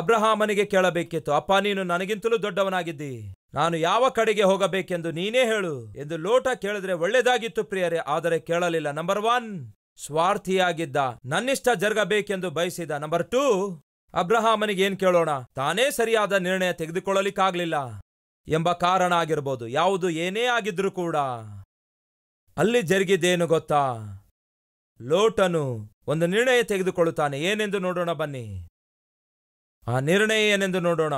ಅಬ್ರಹಾಮನಿಗೆ ಕೇಳಬೇಕಿತ್ತು ಅಪ್ಪ ನೀನು ನನಗಿಂತಲೂ ದೊಡ್ಡವನಾಗಿದ್ದಿ ನಾನು ಯಾವ ಕಡೆಗೆ ಹೋಗಬೇಕೆಂದು ನೀನೇ ಹೇಳು ಎಂದು ಲೋಟ ಕೇಳಿದ್ರೆ ಒಳ್ಳೇದಾಗಿತ್ತು ಪ್ರಿಯರೇ ಆದರೆ ಕೇಳಲಿಲ್ಲ ನಂಬರ್ ಒನ್ ಸ್ವಾರ್ಥಿಯಾಗಿದ್ದ ನನ್ನಿಷ್ಟ ಜರುಗಬೇಕೆಂದು ಬಯಸಿದ ನಂಬರ್ ಟೂ ಏನ್ ಕೇಳೋಣ ತಾನೇ ಸರಿಯಾದ ನಿರ್ಣಯ ತೆಗೆದುಕೊಳ್ಳಲಿಕ್ಕಾಗ್ಲಿಲ್ಲ ಎಂಬ ಕಾರಣ ಆಗಿರ್ಬೋದು ಯಾವುದು ಏನೇ ಆಗಿದ್ರೂ ಕೂಡ ಅಲ್ಲಿ ಜರುಗಿದೇನು ಗೊತ್ತಾ ಲೋಟನು ಒಂದು ನಿರ್ಣಯ ತೆಗೆದುಕೊಳ್ಳುತ್ತಾನೆ ಏನೆಂದು ನೋಡೋಣ ಬನ್ನಿ ಆ ನಿರ್ಣಯ ಏನೆಂದು ನೋಡೋಣ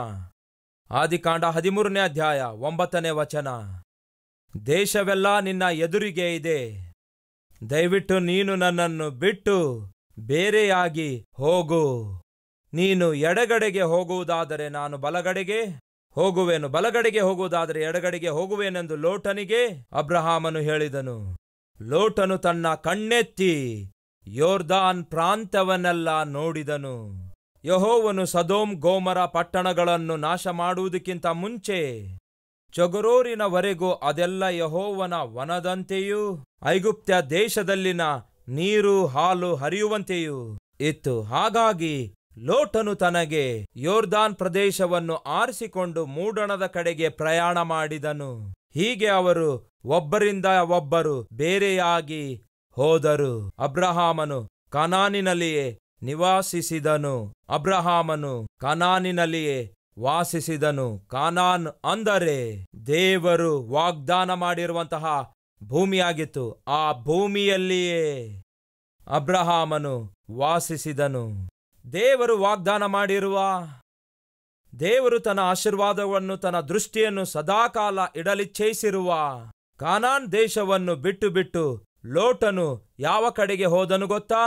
ಆದಿಕಾಂಡ ಹದಿಮೂರನೇ ಅಧ್ಯಾಯ ಒಂಬತ್ತನೇ ವಚನ ದೇಶವೆಲ್ಲ ನಿನ್ನ ಎದುರಿಗೆ ಇದೆ ದಯವಿಟ್ಟು ನೀನು ನನ್ನನ್ನು ಬಿಟ್ಟು ಬೇರೆಯಾಗಿ ಹೋಗು ನೀನು ಎಡಗಡೆಗೆ ಹೋಗುವುದಾದರೆ ನಾನು ಬಲಗಡೆಗೆ ಹೋಗುವೆನು ಬಲಗಡೆಗೆ ಹೋಗುವುದಾದರೆ ಎಡಗಡೆಗೆ ಹೋಗುವೆನೆಂದು ಲೋಟನಿಗೆ ಅಬ್ರಹಾಮನು ಹೇಳಿದನು ಲೋಟನು ತನ್ನ ಕಣ್ಣೆತ್ತಿ ಯೋರ್ದಾನ್ ಪ್ರಾಂತವನ್ನೆಲ್ಲ ನೋಡಿದನು ಯಹೋವನು ಸದೋಂ ಗೋಮರ ಪಟ್ಟಣಗಳನ್ನು ನಾಶ ಮಾಡುವುದಕ್ಕಿಂತ ಮುಂಚೆ ಚೊಗರೂರಿನವರೆಗೂ ಅದೆಲ್ಲ ಯಹೋವನ ವನದಂತೆಯೂ ಐಗುಪ್ತ್ಯ ದೇಶದಲ್ಲಿನ ನೀರು ಹಾಲು ಹರಿಯುವಂತೆಯೂ ಇತ್ತು ಹಾಗಾಗಿ ಲೋಟನು ತನಗೆ ಯೋರ್ದಾನ್ ಪ್ರದೇಶವನ್ನು ಆರಿಸಿಕೊಂಡು ಮೂಡಣದ ಕಡೆಗೆ ಪ್ರಯಾಣ ಮಾಡಿದನು ಹೀಗೆ ಅವರು ಒಬ್ಬರಿಂದ ಒಬ್ಬರು ಬೇರೆಯಾಗಿ ಹೋದರು ಅಬ್ರಹಾಮನು ಕನಾನಿನಲ್ಲಿಯೇ ನಿವಾಸಿಸಿದನು ಅಬ್ರಹಾಮನು ಕನಾನಿನಲ್ಲಿಯೇ ವಾಸಿಸಿದನು ಕಾನಾನ್ ಅಂದರೆ ದೇವರು ವಾಗ್ದಾನ ಮಾಡಿರುವಂತಹ ಭೂಮಿಯಾಗಿತ್ತು ಆ ಭೂಮಿಯಲ್ಲಿಯೇ ಅಬ್ರಹಾಮನು ವಾಸಿಸಿದನು ದೇವರು ವಾಗ್ದಾನ ಮಾಡಿರುವ ದೇವರು ತನ್ನ ಆಶೀರ್ವಾದವನ್ನು ತನ್ನ ದೃಷ್ಟಿಯನ್ನು ಸದಾಕಾಲ ಇಡಲಿಚ್ಛಿಸಿರುವ ಕಾನಾನ್ ದೇಶವನ್ನು ಬಿಟ್ಟು ಬಿಟ್ಟು ಲೋಟನು ಯಾವ ಕಡೆಗೆ ಹೋದನು ಗೊತ್ತಾ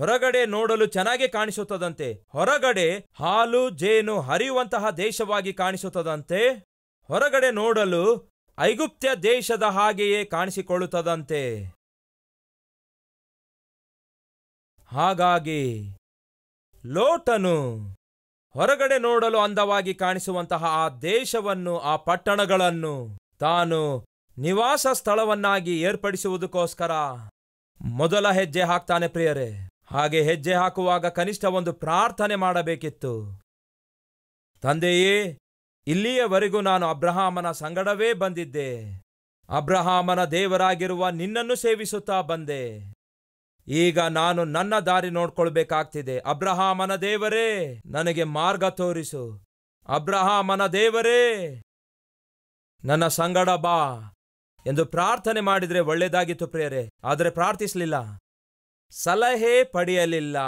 ಹೊರಗಡೆ ನೋಡಲು ಚೆನ್ನಾಗಿ ಕಾಣಿಸುತ್ತದಂತೆ ಹೊರಗಡೆ ಹಾಲು ಜೇನು ಹರಿಯುವಂತಹ ದೇಶವಾಗಿ ಕಾಣಿಸುತ್ತದಂತೆ ಹೊರಗಡೆ ನೋಡಲು ಐಗುಪ್ತ್ಯ ದೇಶದ ಹಾಗೆಯೇ ಕಾಣಿಸಿಕೊಳ್ಳುತ್ತದಂತೆ ಹಾಗಾಗಿ ಲೋಟನು ಹೊರಗಡೆ ನೋಡಲು ಅಂದವಾಗಿ ಕಾಣಿಸುವಂತಹ ಆ ದೇಶವನ್ನು ಆ ಪಟ್ಟಣಗಳನ್ನು ತಾನು ನಿವಾಸ ಸ್ಥಳವನ್ನಾಗಿ ಏರ್ಪಡಿಸುವುದಕ್ಕೋಸ್ಕರ ಮೊದಲ ಹೆಜ್ಜೆ ಹಾಕ್ತಾನೆ ಪ್ರಿಯರೇ ಹಾಗೆ ಹೆಜ್ಜೆ ಹಾಕುವಾಗ ಕನಿಷ್ಠ ಒಂದು ಪ್ರಾರ್ಥನೆ ಮಾಡಬೇಕಿತ್ತು ತಂದೆಯೇ ಇಲ್ಲಿಯವರೆಗೂ ನಾನು ಅಬ್ರಹಾಮನ ಸಂಗಡವೇ ಬಂದಿದ್ದೆ ಅಬ್ರಹಾಮನ ದೇವರಾಗಿರುವ ನಿನ್ನನ್ನು ಸೇವಿಸುತ್ತಾ ಬಂದೆ ಈಗ ನಾನು ನನ್ನ ದಾರಿ ನೋಡ್ಕೊಳ್ಬೇಕಾಗ್ತಿದೆ ಅಬ್ರಹಾಮನ ದೇವರೇ ನನಗೆ ಮಾರ್ಗ ತೋರಿಸು ಅಬ್ರಹಾಮನ ದೇವರೇ ನನ್ನ ಸಂಗಡ ಬಾ ಎಂದು ಪ್ರಾರ್ಥನೆ ಮಾಡಿದರೆ ಒಳ್ಳೆಯದಾಗಿತ್ತು ಪ್ರಿಯರೇ ಆದರೆ ಪ್ರಾರ್ಥಿಸಲಿಲ್ಲ ಸಲಹೆ ಪಡೆಯಲಿಲ್ಲ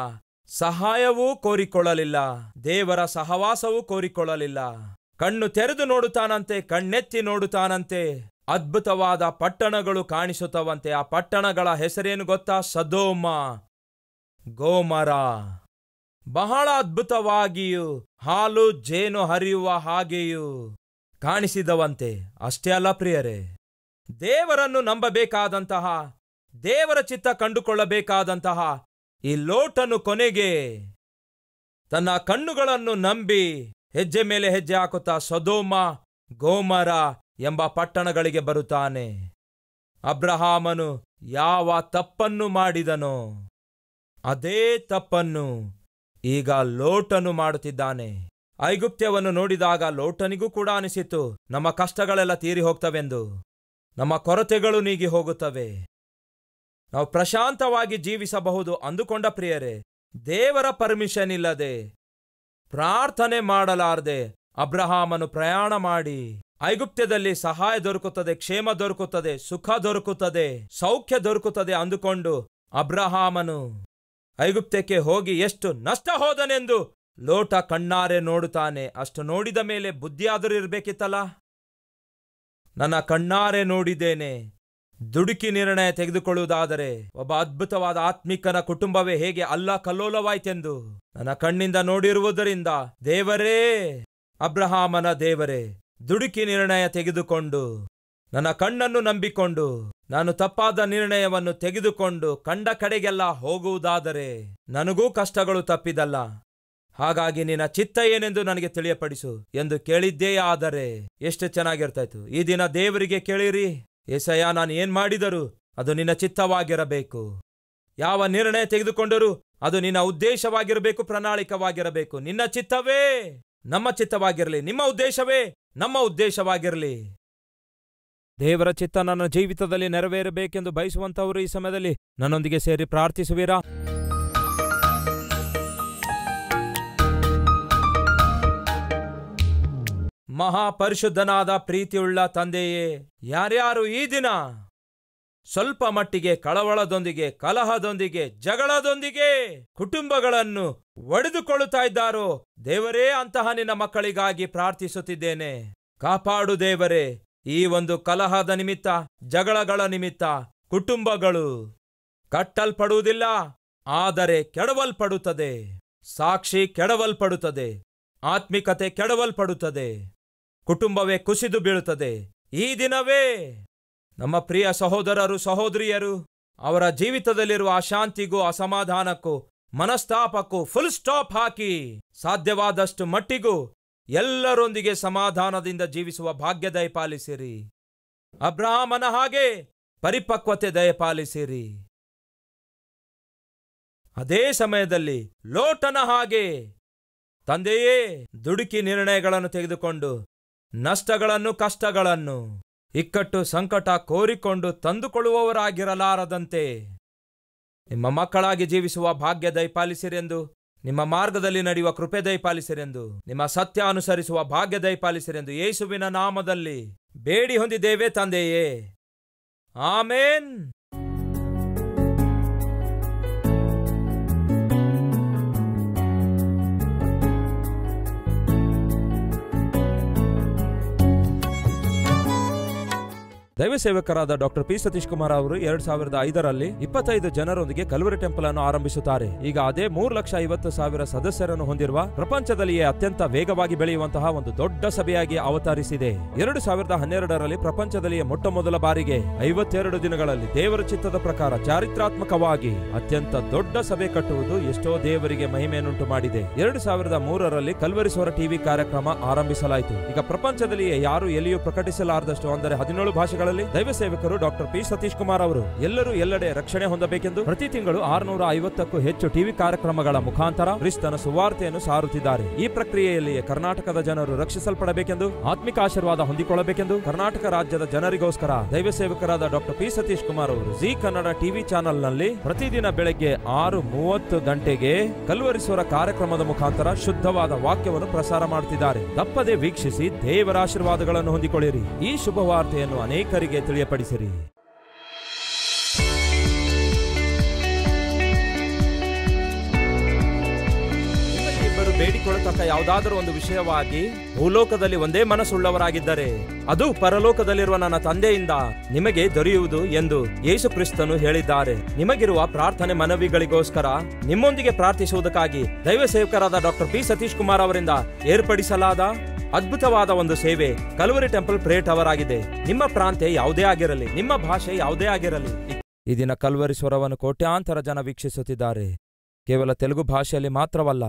ಸಹಾಯವೂ ಕೋರಿಕೊಳ್ಳಲಿಲ್ಲ ದೇವರ ಸಹವಾಸವೂ ಕೋರಿಕೊಳ್ಳಲಿಲ್ಲ ಕಣ್ಣು ತೆರೆದು ನೋಡುತ್ತಾನಂತೆ ಕಣ್ಣೆತ್ತಿ ನೋಡುತ್ತಾನಂತೆ ಅದ್ಭುತವಾದ ಪಟ್ಟಣಗಳು ಕಾಣಿಸುತ್ತವಂತೆ ಆ ಪಟ್ಟಣಗಳ ಹೆಸರೇನು ಗೊತ್ತಾ ಸದೋಮ ಗೋಮರ ಬಹಳ ಅದ್ಭುತವಾಗಿಯೂ ಹಾಲು ಜೇನು ಹರಿಯುವ ಹಾಗೆಯೂ ಕಾಣಿಸಿದವಂತೆ ಅಷ್ಟೇ ಅಲ್ಲ ಪ್ರಿಯರೇ ದೇವರನ್ನು ನಂಬಬೇಕಾದಂತಹ ದೇವರ ಚಿತ್ತ ಕಂಡುಕೊಳ್ಳಬೇಕಾದಂತಹ ಈ ಲೋಟನು ಕೊನೆಗೆ ತನ್ನ ಕಣ್ಣುಗಳನ್ನು ನಂಬಿ ಹೆಜ್ಜೆ ಮೇಲೆ ಹೆಜ್ಜೆ ಹಾಕುತ್ತಾ ಸದೋಮ ಗೋಮರ ಎಂಬ ಪಟ್ಟಣಗಳಿಗೆ ಬರುತ್ತಾನೆ ಅಬ್ರಹಾಮನು ಯಾವ ತಪ್ಪನ್ನು ಮಾಡಿದನೋ ಅದೇ ತಪ್ಪನ್ನು ಈಗ ಲೋಟನು ಮಾಡುತ್ತಿದ್ದಾನೆ ಐಗುಪ್ತ್ಯವನ್ನು ನೋಡಿದಾಗ ಲೋಟನಿಗೂ ಕೂಡ ಅನಿಸಿತು ನಮ್ಮ ಕಷ್ಟಗಳೆಲ್ಲ ತೀರಿ ಹೋಗ್ತವೆಂದು ನಮ್ಮ ಕೊರತೆಗಳು ನೀಗಿ ಹೋಗುತ್ತವೆ ನಾವು ಪ್ರಶಾಂತವಾಗಿ ಜೀವಿಸಬಹುದು ಅಂದುಕೊಂಡ ಪ್ರಿಯರೇ ದೇವರ ಪರ್ಮಿಷನ್ ಇಲ್ಲದೆ ಪ್ರಾರ್ಥನೆ ಮಾಡಲಾರದೆ ಅಬ್ರಹಾಮನು ಪ್ರಯಾಣ ಮಾಡಿ ಐಗುಪ್ತ್ಯದಲ್ಲಿ ಸಹಾಯ ದೊರಕುತ್ತದೆ ಕ್ಷೇಮ ದೊರಕುತ್ತದೆ ಸುಖ ದೊರಕುತ್ತದೆ ಸೌಖ್ಯ ದೊರಕುತ್ತದೆ ಅಂದುಕೊಂಡು ಅಬ್ರಹಾಮನು ಐಗುಪ್ತ್ಯಕ್ಕೆ ಹೋಗಿ ಎಷ್ಟು ನಷ್ಟ ಹೋದನೆಂದು ಲೋಟ ಕಣ್ಣಾರೆ ನೋಡುತ್ತಾನೆ ಅಷ್ಟು ನೋಡಿದ ಮೇಲೆ ಬುದ್ಧಿಯಾದರೂ ಇರಬೇಕಿತ್ತಲ್ಲ ನನ್ನ ಕಣ್ಣಾರೆ ನೋಡಿದ್ದೇನೆ ದುಡುಕಿ ನಿರ್ಣಯ ತೆಗೆದುಕೊಳ್ಳುವುದಾದರೆ ಒಬ್ಬ ಅದ್ಭುತವಾದ ಆತ್ಮಿಕನ ಕುಟುಂಬವೇ ಹೇಗೆ ಅಲ್ಲ ಕಲ್ಲೋಲವಾಯ್ತೆಂದು ನನ್ನ ಕಣ್ಣಿಂದ ನೋಡಿರುವುದರಿಂದ ದೇವರೇ ಅಬ್ರಹಾಮನ ದೇವರೇ ದುಡುಕಿ ನಿರ್ಣಯ ತೆಗೆದುಕೊಂಡು ನನ್ನ ಕಣ್ಣನ್ನು ನಂಬಿಕೊಂಡು ನಾನು ತಪ್ಪಾದ ನಿರ್ಣಯವನ್ನು ತೆಗೆದುಕೊಂಡು ಕಂಡ ಕಡೆಗೆಲ್ಲ ಹೋಗುವುದಾದರೆ ನನಗೂ ಕಷ್ಟಗಳು ತಪ್ಪಿದಲ್ಲ ಹಾಗಾಗಿ ನಿನ್ನ ಚಿತ್ತ ಏನೆಂದು ನನಗೆ ತಿಳಿಯಪಡಿಸು ಎಂದು ಕೇಳಿದ್ದೇ ಆದರೆ ಎಷ್ಟು ಚೆನ್ನಾಗಿರ್ತಾಯ್ತು ಈ ದಿನ ದೇವರಿಗೆ ಕೇಳಿರಿ ಏಸಯ್ಯ ನಾನು ಏನ್ ಮಾಡಿದರೂ ಅದು ನಿನ್ನ ಚಿತ್ತವಾಗಿರಬೇಕು ಯಾವ ನಿರ್ಣಯ ತೆಗೆದುಕೊಂಡರೂ ಅದು ನಿನ್ನ ಉದ್ದೇಶವಾಗಿರಬೇಕು ಪ್ರಣಾಳಿಕವಾಗಿರಬೇಕು ನಿನ್ನ ಚಿತ್ತವೇ ನಮ್ಮ ಚಿತ್ತವಾಗಿರಲಿ ನಿಮ್ಮ ಉದ್ದೇಶವೇ ನಮ್ಮ ಉದ್ದೇಶವಾಗಿರಲಿ ದೇವರ ಚಿತ್ತ ನನ್ನ ಜೀವಿತದಲ್ಲಿ ನೆರವೇರಬೇಕೆಂದು ಬಯಸುವಂತವರು ಈ ಸಮಯದಲ್ಲಿ ನನ್ನೊಂದಿಗೆ ಸೇರಿ ಪ್ರಾರ್ಥಿಸುವಿರಾ ಮಹಾಪರಿಶುದ್ಧನಾದ ಪ್ರೀತಿಯುಳ್ಳ ತಂದೆಯೇ ಯಾರ್ಯಾರು ಈ ದಿನ ಸ್ವಲ್ಪ ಮಟ್ಟಿಗೆ ಕಳವಳದೊಂದಿಗೆ ಕಲಹದೊಂದಿಗೆ ಜಗಳದೊಂದಿಗೆ ಕುಟುಂಬಗಳನ್ನು ಒಡೆದುಕೊಳ್ಳುತ್ತಾ ಇದ್ದಾರೋ ದೇವರೇ ಅಂತಹ ನಿನ್ನ ಮಕ್ಕಳಿಗಾಗಿ ಪ್ರಾರ್ಥಿಸುತ್ತಿದ್ದೇನೆ ಕಾಪಾಡು ದೇವರೇ ಈ ಒಂದು ಕಲಹದ ನಿಮಿತ್ತ ಜಗಳಗಳ ನಿಮಿತ್ತ ಕುಟುಂಬಗಳು ಕಟ್ಟಲ್ಪಡುವುದಿಲ್ಲ ಆದರೆ ಕೆಡವಲ್ಪಡುತ್ತದೆ ಸಾಕ್ಷಿ ಕೆಡವಲ್ಪಡುತ್ತದೆ ಆತ್ಮಿಕತೆ ಕೆಡವಲ್ಪಡುತ್ತದೆ ಕುಟುಂಬವೇ ಕುಸಿದು ಬೀಳುತ್ತದೆ ಈ ದಿನವೇ ನಮ್ಮ ಪ್ರಿಯ ಸಹೋದರರು ಸಹೋದರಿಯರು ಅವರ ಜೀವಿತದಲ್ಲಿರುವ ಅಶಾಂತಿಗೂ ಅಸಮಾಧಾನಕ್ಕೂ ಮನಸ್ತಾಪಕ್ಕೂ ಫುಲ್ ಸ್ಟಾಪ್ ಹಾಕಿ ಸಾಧ್ಯವಾದಷ್ಟು ಮಟ್ಟಿಗೂ ಎಲ್ಲರೊಂದಿಗೆ ಸಮಾಧಾನದಿಂದ ಜೀವಿಸುವ ಭಾಗ್ಯ ದಯಪಾಲಿಸಿರಿ ಅಬ್ರಹಾಮನ ಹಾಗೆ ಪರಿಪಕ್ವತೆ ದಯಪಾಲಿಸಿರಿ ಅದೇ ಸಮಯದಲ್ಲಿ ಲೋಟನ ಹಾಗೆ ತಂದೆಯೇ ದುಡುಕಿ ನಿರ್ಣಯಗಳನ್ನು ತೆಗೆದುಕೊಂಡು ನಷ್ಟಗಳನ್ನು ಕಷ್ಟಗಳನ್ನು ಇಕ್ಕಟ್ಟು ಸಂಕಟ ಕೋರಿಕೊಂಡು ತಂದುಕೊಳ್ಳುವವರಾಗಿರಲಾರದಂತೆ ನಿಮ್ಮ ಮಕ್ಕಳಾಗಿ ಜೀವಿಸುವ ಭಾಗ್ಯ ದಯಪಾಲಿಸಿರೆಂದು ನಿಮ್ಮ ಮಾರ್ಗದಲ್ಲಿ ನಡೆಯುವ ಕೃಪೆ ದಯಪಾಲಿಸಿರೆಂದು ನಿಮ್ಮ ಸತ್ಯ ಅನುಸರಿಸುವ ಭಾಗ್ಯ ದಯಪಾಲಿಸಿರೆಂದು ಯೇಸುವಿನ ನಾಮದಲ್ಲಿ ಬೇಡಿ ಹೊಂದಿದ್ದೇವೆ ತಂದೆಯೇ ಆಮೇನ್ ದೈವ ಸೇವಕರಾದ ಡಾಕ್ಟರ್ ಪಿ ಸತೀಶ್ ಕುಮಾರ್ ಅವರು ಎರಡ್ ಸಾವಿರದ ಐದರಲ್ಲಿ ಇಪ್ಪತ್ತೈದು ಜನರೊಂದಿಗೆ ಕಲ್ವರಿ ಟೆಂಪಲ್ ಅನ್ನು ಆರಂಭಿಸುತ್ತಾರೆ ಈಗ ಅದೇ ಮೂರು ಲಕ್ಷ ಐವತ್ತು ಸಾವಿರ ಸದಸ್ಯರನ್ನು ಹೊಂದಿರುವ ಪ್ರಪಂಚದಲ್ಲಿಯೇ ಅತ್ಯಂತ ವೇಗವಾಗಿ ಬೆಳೆಯುವಂತಹ ಒಂದು ದೊಡ್ಡ ಸಭೆಯಾಗಿ ಅವತರಿಸಿದೆ ಎರಡು ಸಾವಿರದ ಹನ್ನೆರಡರಲ್ಲಿ ಪ್ರಪಂಚದಲ್ಲಿಯೇ ಮೊಟ್ಟ ಮೊದಲ ಬಾರಿಗೆ ಐವತ್ತೆರಡು ದಿನಗಳಲ್ಲಿ ದೇವರ ಚಿತ್ತದ ಪ್ರಕಾರ ಚಾರಿತ್ರಾತ್ಮಕವಾಗಿ ಅತ್ಯಂತ ದೊಡ್ಡ ಸಭೆ ಕಟ್ಟುವುದು ಎಷ್ಟೋ ದೇವರಿಗೆ ಮಹಿಮೆಯನ್ನುಂಟು ಮಾಡಿದೆ ಎರಡು ಸಾವಿರದ ಮೂರರಲ್ಲಿ ಕಲ್ವರಿಸುವರ ಟಿವಿ ಕಾರ್ಯಕ್ರಮ ಆರಂಭಿಸಲಾಯಿತು ಈಗ ಪ್ರಪಂಚದಲ್ಲಿಯೇ ಯಾರು ಎಲ್ಲಿಯೂ ಪ್ರಕಟಿಸಲಾರದಷ್ಟು ಅಂದರೆ ಹದಿನೇಳು ಭಾಷೆಗಳ ದೈವ ಸೇವಕರು ಡಾಕ್ಟರ್ ಪಿ ಸತೀಶ್ ಕುಮಾರ್ ಅವರು ಎಲ್ಲರೂ ಎಲ್ಲೆಡೆ ರಕ್ಷಣೆ ಹೊಂದಬೇಕೆಂದು ಪ್ರತಿ ತಿಂಗಳು ಆರುನೂರ ಐವತ್ತಕ್ಕೂ ಹೆಚ್ಚು ಟಿವಿ ಕಾರ್ಯಕ್ರಮಗಳ ಮುಖಾಂತರ ಕ್ರಿಸ್ತನ ಸುವಾರ್ತೆಯನ್ನು ಸಾರುತ್ತಿದ್ದಾರೆ ಈ ಪ್ರಕ್ರಿಯೆಯಲ್ಲಿಯೇ ಕರ್ನಾಟಕದ ಜನರು ರಕ್ಷಿಸಲ್ಪಡಬೇಕೆಂದು ಆತ್ಮಿಕ ಆಶೀರ್ವಾದ ಹೊಂದಿಕೊಳ್ಳಬೇಕೆಂದು ಕರ್ನಾಟಕ ರಾಜ್ಯದ ಜನರಿಗೋಸ್ಕರ ದೈವ ಸೇವಕರಾದ ಡಾಕ್ಟರ್ ಪಿ ಸತೀಶ್ ಕುಮಾರ್ ಅವರು ಜಿ ಕನ್ನಡ ಟಿವಿ ಚಾನೆಲ್ ನಲ್ಲಿ ಪ್ರತಿದಿನ ಬೆಳಗ್ಗೆ ಆರು ಮೂವತ್ತು ಗಂಟೆಗೆ ಕಲ್ವರಿಸುವ ಕಾರ್ಯಕ್ರಮದ ಮುಖಾಂತರ ಶುದ್ಧವಾದ ವಾಕ್ಯವನ್ನು ಪ್ರಸಾರ ಮಾಡುತ್ತಿದ್ದಾರೆ ತಪ್ಪದೆ ವೀಕ್ಷಿಸಿ ದೇವರ ಆಶೀರ್ವಾದಗಳನ್ನು ಹೊಂದಿಕೊಳ್ಳಿರಿ ಈ ವಾರ್ತೆಯನ್ನು ಅನೇಕ ತಿಳಿಯಪಡಿಸಿರಿ ಇಬ್ಬರು ಬೇಡಿಕೊಳ್ಳತಕ್ಕ ಯಾವುದಾದರೂ ಒಂದು ವಿಷಯವಾಗಿ ಭೂಲೋಕದಲ್ಲಿ ಒಂದೇ ಮನಸ್ಸುಳ್ಳವರಾಗಿದ್ದರೆ ಅದು ಪರಲೋಕದಲ್ಲಿರುವ ನನ್ನ ತಂದೆಯಿಂದ ನಿಮಗೆ ದೊರೆಯುವುದು ಎಂದು ಯೇಸು ಕ್ರಿಸ್ತನು ಹೇಳಿದ್ದಾರೆ ನಿಮಗಿರುವ ಪ್ರಾರ್ಥನೆ ಮನವಿಗಳಿಗೋಸ್ಕರ ನಿಮ್ಮೊಂದಿಗೆ ಪ್ರಾರ್ಥಿಸುವುದಕ್ಕಾಗಿ ದೈವ ಸೇವಕರಾದ ಡಾಕ್ಟರ್ ಪಿ ಸತೀಶ್ ಕುಮಾರ್ ಅವರಿಂದ ಏರ್ಪಡಿಸಲಾದ ಅದ್ಭುತವಾದ ಒಂದು ಸೇವೆ ಕಲುವರಿ ಟೆಂಪಲ್ ಪ್ರೇ ಟವರ್ ಆಗಿದೆ ನಿಮ್ಮ ಪ್ರಾಂತ್ಯ ಯಾವುದೇ ಆಗಿರಲಿ ನಿಮ್ಮ ಭಾಷೆ ಯಾವುದೇ ಆಗಿರಲಿ ಈ ದಿನ ಕಲ್ವರಿ ಸ್ವರವನ್ನು ಕೋಟ್ಯಾಂತರ ಜನ ವೀಕ್ಷಿಸುತ್ತಿದ್ದಾರೆ ಕೇವಲ ತೆಲುಗು ಭಾಷೆಯಲ್ಲಿ ಮಾತ್ರವಲ್ಲ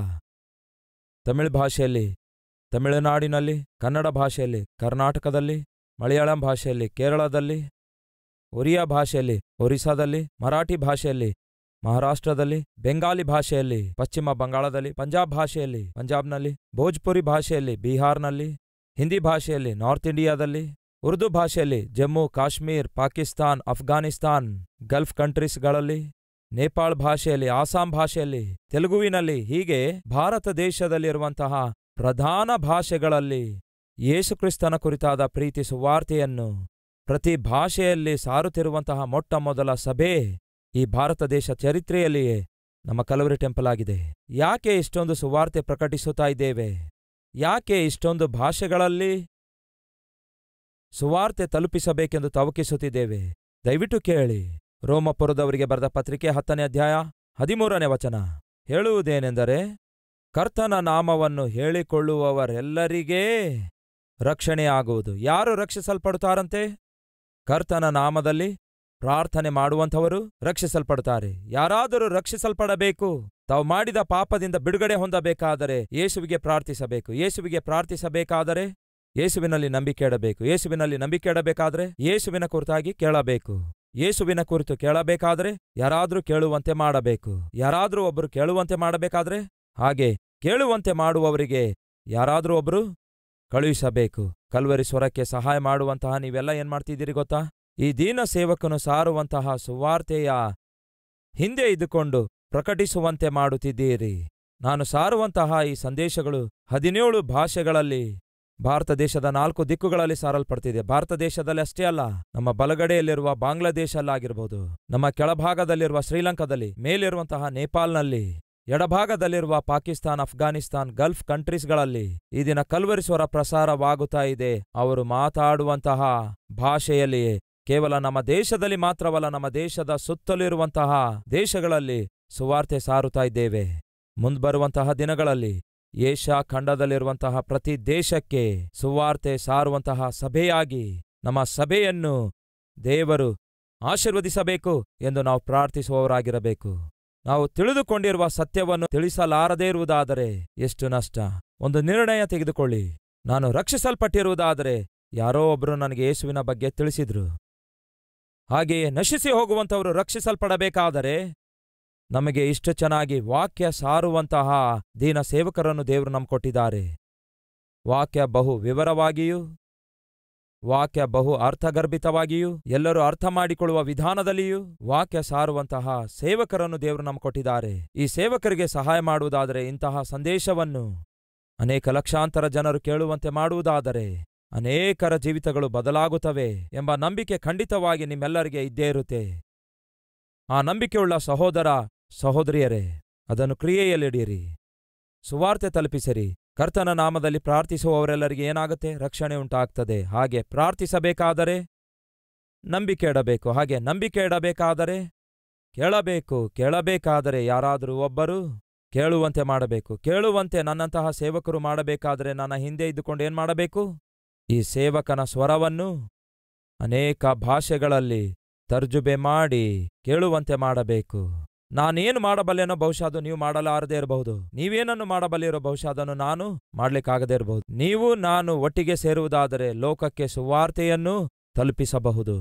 ತಮಿಳು ಭಾಷೆಯಲ್ಲಿ ತಮಿಳುನಾಡಿನಲ್ಲಿ ಕನ್ನಡ ಭಾಷೆಯಲ್ಲಿ ಕರ್ನಾಟಕದಲ್ಲಿ ಮಲಯಾಳಂ ಭಾಷೆಯಲ್ಲಿ ಕೇರಳದಲ್ಲಿ ಒರಿಯಾ ಭಾಷೆಯಲ್ಲಿ ಒರಿಸ್ಸಾದಲ್ಲಿ ಮರಾಠಿ ಭಾಷೆಯಲ್ಲಿ ಮಹಾರಾಷ್ಟ್ರದಲ್ಲಿ ಬೆಂಗಾಲಿ ಭಾಷೆಯಲ್ಲಿ ಪಶ್ಚಿಮ ಬಂಗಾಳದಲ್ಲಿ ಪಂಜಾಬ್ ಭಾಷೆಯಲ್ಲಿ ಪಂಜಾಬ್ನಲ್ಲಿ ಭೋಜ್ಪುರಿ ಭಾಷೆಯಲ್ಲಿ ಬಿಹಾರ್ನಲ್ಲಿ ಹಿಂದಿ ಭಾಷೆಯಲ್ಲಿ ನಾರ್ತ್ ಇಂಡಿಯಾದಲ್ಲಿ ಉರ್ದು ಭಾಷೆಯಲ್ಲಿ ಜಮ್ಮು ಕಾಶ್ಮೀರ್ ಪಾಕಿಸ್ತಾನ್ ಅಫ್ಘಾನಿಸ್ತಾನ್ ಗಲ್ಫ್ ಕಂಟ್ರೀಸ್ಗಳಲ್ಲಿ ನೇಪಾಳ್ ಭಾಷೆಯಲ್ಲಿ ಆಸಾಂ ಭಾಷೆಯಲ್ಲಿ ತೆಲುಗುವಿನಲ್ಲಿ ಹೀಗೆ ಭಾರತ ದೇಶದಲ್ಲಿರುವಂತಹ ಪ್ರಧಾನ ಭಾಷೆಗಳಲ್ಲಿ ಯೇಸುಕ್ರಿಸ್ತನ ಕುರಿತಾದ ಪ್ರೀತಿ ಸುವಾರ್ತೆಯನ್ನು ಪ್ರತಿ ಭಾಷೆಯಲ್ಲಿ ಸಾರುತ್ತಿರುವಂತಹ ಮೊಟ್ಟ ಮೊದಲ ಸಭೆ ಈ ಭಾರತ ದೇಶ ಚರಿತ್ರೆಯಲ್ಲಿಯೇ ನಮ್ಮ ಕಲವರಿ ಟೆಂಪಲ್ ಆಗಿದೆ ಯಾಕೆ ಇಷ್ಟೊಂದು ಸುವಾರ್ತೆ ಪ್ರಕಟಿಸುತ್ತಾ ಇದ್ದೇವೆ ಯಾಕೆ ಇಷ್ಟೊಂದು ಭಾಷೆಗಳಲ್ಲಿ ಸುವಾರ್ತೆ ತಲುಪಿಸಬೇಕೆಂದು ತವಕಿಸುತ್ತಿದ್ದೇವೆ ದಯವಿಟ್ಟು ಕೇಳಿ ರೋಮಪುರದವರಿಗೆ ಬರೆದ ಪತ್ರಿಕೆ ಹತ್ತನೇ ಅಧ್ಯಾಯ ಹದಿಮೂರನೇ ವಚನ ಹೇಳುವುದೇನೆಂದರೆ ಕರ್ತನ ನಾಮವನ್ನು ಹೇಳಿಕೊಳ್ಳುವವರೆಲ್ಲರಿಗೇ ರಕ್ಷಣೆಯಾಗುವುದು ಯಾರು ರಕ್ಷಿಸಲ್ಪಡುತ್ತಾರಂತೆ ಕರ್ತನ ನಾಮದಲ್ಲಿ ಪ್ರಾರ್ಥನೆ ಮಾಡುವಂಥವರು ರಕ್ಷಿಸಲ್ಪಡುತ್ತಾರೆ ಯಾರಾದರೂ ರಕ್ಷಿಸಲ್ಪಡಬೇಕು ತಾವು ಮಾಡಿದ ಪಾಪದಿಂದ ಬಿಡುಗಡೆ ಹೊಂದಬೇಕಾದರೆ ಯೇಸುವಿಗೆ ಪ್ರಾರ್ಥಿಸಬೇಕು ಯೇಸುವಿಗೆ ಪ್ರಾರ್ಥಿಸಬೇಕಾದರೆ ಯೇಸುವಿನಲ್ಲಿ ನಂಬಿಕೆ ಇಡಬೇಕು ಯೇಸುವಿನಲ್ಲಿ ನಂಬಿಕೆ ಇಡಬೇಕಾದ್ರೆ ಯೇಸುವಿನ ಕುರಿತಾಗಿ ಕೇಳಬೇಕು ಯೇಸುವಿನ ಕುರಿತು ಕೇಳಬೇಕಾದರೆ ಯಾರಾದರೂ ಕೇಳುವಂತೆ ಮಾಡಬೇಕು ಯಾರಾದರೂ ಒಬ್ಬರು ಕೇಳುವಂತೆ ಮಾಡಬೇಕಾದ್ರೆ ಹಾಗೆ ಕೇಳುವಂತೆ ಮಾಡುವವರಿಗೆ ಯಾರಾದರೂ ಒಬ್ಬರು ಕಳುಹಿಸಬೇಕು ಕಲ್ವರಿ ಸ್ವರಕ್ಕೆ ಸಹಾಯ ಮಾಡುವಂತಹ ನೀವೆಲ್ಲ ಏನ್ ಗೊತ್ತಾ ಈ ದೀನ ಸೇವಕನು ಸಾರುವಂತಹ ಸುವಾರ್ತೆಯ ಹಿಂದೆ ಇದ್ದುಕೊಂಡು ಪ್ರಕಟಿಸುವಂತೆ ಮಾಡುತ್ತಿದ್ದೀರಿ ನಾನು ಸಾರುವಂತಹ ಈ ಸಂದೇಶಗಳು ಹದಿನೇಳು ಭಾಷೆಗಳಲ್ಲಿ ಭಾರತ ದೇಶದ ನಾಲ್ಕು ದಿಕ್ಕುಗಳಲ್ಲಿ ಸಾರಲ್ಪಡ್ತಿದೆ ಭಾರತ ದೇಶದಲ್ಲಿ ಅಷ್ಟೇ ಅಲ್ಲ ನಮ್ಮ ಬಲಗಡೆಯಲ್ಲಿರುವ ಬಾಂಗ್ಲಾದೇಶಲ್ಲಾಗಿರ್ಬೋದು ನಮ್ಮ ಕೆಳಭಾಗದಲ್ಲಿರುವ ಶ್ರೀಲಂಕಾದಲ್ಲಿ ಮೇಲಿರುವಂತಹ ನೇಪಾಲ್ನಲ್ಲಿ ಎಡಭಾಗದಲ್ಲಿರುವ ಪಾಕಿಸ್ತಾನ್ ಅಫ್ಘಾನಿಸ್ತಾನ್ ಗಲ್ಫ್ ಕಂಟ್ರೀಸ್ಗಳಲ್ಲಿ ಈ ದಿನ ಕಲ್ವರಿಸ್ವರ ಪ್ರಸಾರವಾಗುತ್ತಾ ಇದೆ ಅವರು ಮಾತಾಡುವಂತಹ ಭಾಷೆಯಲ್ಲಿಯೇ ಕೇವಲ ನಮ್ಮ ದೇಶದಲ್ಲಿ ಮಾತ್ರವಲ್ಲ ನಮ್ಮ ದೇಶದ ಸುತ್ತಲಿರುವಂತಹ ದೇಶಗಳಲ್ಲಿ ಸುವಾರ್ತೆ ಸಾರುತ್ತಾ ಇದ್ದೇವೆ ಮುಂದ್ಬರುವಂತಹ ದಿನಗಳಲ್ಲಿ ಏಷ್ಯಾ ಖಂಡದಲ್ಲಿರುವಂತಹ ಪ್ರತಿ ದೇಶಕ್ಕೆ ಸುವಾರ್ತೆ ಸಾರುವಂತಹ ಸಭೆಯಾಗಿ ನಮ್ಮ ಸಭೆಯನ್ನು ದೇವರು ಆಶೀರ್ವದಿಸಬೇಕು ಎಂದು ನಾವು ಪ್ರಾರ್ಥಿಸುವವರಾಗಿರಬೇಕು ನಾವು ತಿಳಿದುಕೊಂಡಿರುವ ಸತ್ಯವನ್ನು ತಿಳಿಸಲಾರದೇ ಇರುವುದಾದರೆ ಎಷ್ಟು ನಷ್ಟ ಒಂದು ನಿರ್ಣಯ ತೆಗೆದುಕೊಳ್ಳಿ ನಾನು ರಕ್ಷಿಸಲ್ಪಟ್ಟಿರುವುದಾದರೆ ಯಾರೋ ಒಬ್ಬರು ನನಗೆ ಯೇಸುವಿನ ಬಗ್ಗೆ ತಿಳಿಸಿದ್ರು ಹಾಗೆಯೇ ನಶಿಸಿ ಹೋಗುವಂಥವರು ರಕ್ಷಿಸಲ್ಪಡಬೇಕಾದರೆ ನಮಗೆ ಇಷ್ಟು ಚೆನ್ನಾಗಿ ವಾಕ್ಯ ಸಾರುವಂತಹ ದೀನ ಸೇವಕರನ್ನು ದೇವರು ನಮ್ಮ ಕೊಟ್ಟಿದ್ದಾರೆ ವಾಕ್ಯ ಬಹು ವಿವರವಾಗಿಯೂ ವಾಕ್ಯ ಬಹು ಅರ್ಥಗರ್ಭಿತವಾಗಿಯೂ ಎಲ್ಲರೂ ಅರ್ಥ ಮಾಡಿಕೊಳ್ಳುವ ವಿಧಾನದಲ್ಲಿಯೂ ವಾಕ್ಯ ಸಾರುವಂತಹ ಸೇವಕರನ್ನು ದೇವರು ನಮ್ಮ ಕೊಟ್ಟಿದ್ದಾರೆ ಈ ಸೇವಕರಿಗೆ ಸಹಾಯ ಮಾಡುವುದಾದರೆ ಇಂತಹ ಸಂದೇಶವನ್ನು ಅನೇಕ ಲಕ್ಷಾಂತರ ಜನರು ಕೇಳುವಂತೆ ಮಾಡುವುದಾದರೆ ಅನೇಕರ ಜೀವಿತಗಳು ಬದಲಾಗುತ್ತವೆ ಎಂಬ ನಂಬಿಕೆ ಖಂಡಿತವಾಗಿ ನಿಮ್ಮೆಲ್ಲರಿಗೆ ಇದ್ದೇ ಇರುತ್ತೆ ಆ ನಂಬಿಕೆಯುಳ್ಳ ಸಹೋದರ ಸಹೋದರಿಯರೇ ಅದನ್ನು ಕ್ರಿಯೆಯಲ್ಲಿಡಿರಿ ಸುವಾರ್ತೆ ತಲುಪಿಸಿರಿ ಕರ್ತನ ನಾಮದಲ್ಲಿ ಪ್ರಾರ್ಥಿಸುವವರೆಲ್ಲರಿಗೆ ಏನಾಗುತ್ತೆ ರಕ್ಷಣೆ ಉಂಟಾಗ್ತದೆ ಹಾಗೆ ಪ್ರಾರ್ಥಿಸಬೇಕಾದರೆ ನಂಬಿಕೆ ಇಡಬೇಕು ಹಾಗೆ ನಂಬಿಕೆ ಇಡಬೇಕಾದರೆ ಕೇಳಬೇಕು ಕೇಳಬೇಕಾದರೆ ಯಾರಾದರೂ ಒಬ್ಬರು ಕೇಳುವಂತೆ ಮಾಡಬೇಕು ಕೇಳುವಂತೆ ನನ್ನಂತಹ ಸೇವಕರು ಮಾಡಬೇಕಾದರೆ ನನ್ನ ಹಿಂದೆ ಇದ್ದುಕೊಂಡು ಏನು ಮಾಡಬೇಕು ಈ ಸೇವಕನ ಸ್ವರವನ್ನು ಅನೇಕ ಭಾಷೆಗಳಲ್ಲಿ ತರ್ಜುಬೆ ಮಾಡಿ ಕೇಳುವಂತೆ ಮಾಡಬೇಕು ನಾನೇನು ಮಾಡಬಲ್ಲೆನೋ ಬಹುಶಃ ಅದು ನೀವು ಮಾಡಲಾರದೇ ಇರಬಹುದು ನೀವೇನನ್ನು ಮಾಡಬಲ್ಲಿರೋ ಬಹುಶಃ ಅದನ್ನು ನಾನು ಮಾಡಲಿಕ್ಕಾಗದೇ ಇರಬಹುದು ನೀವು ನಾನು ಒಟ್ಟಿಗೆ ಸೇರುವುದಾದರೆ ಲೋಕಕ್ಕೆ ಸುವಾರ್ತೆಯನ್ನು ತಲುಪಿಸಬಹುದು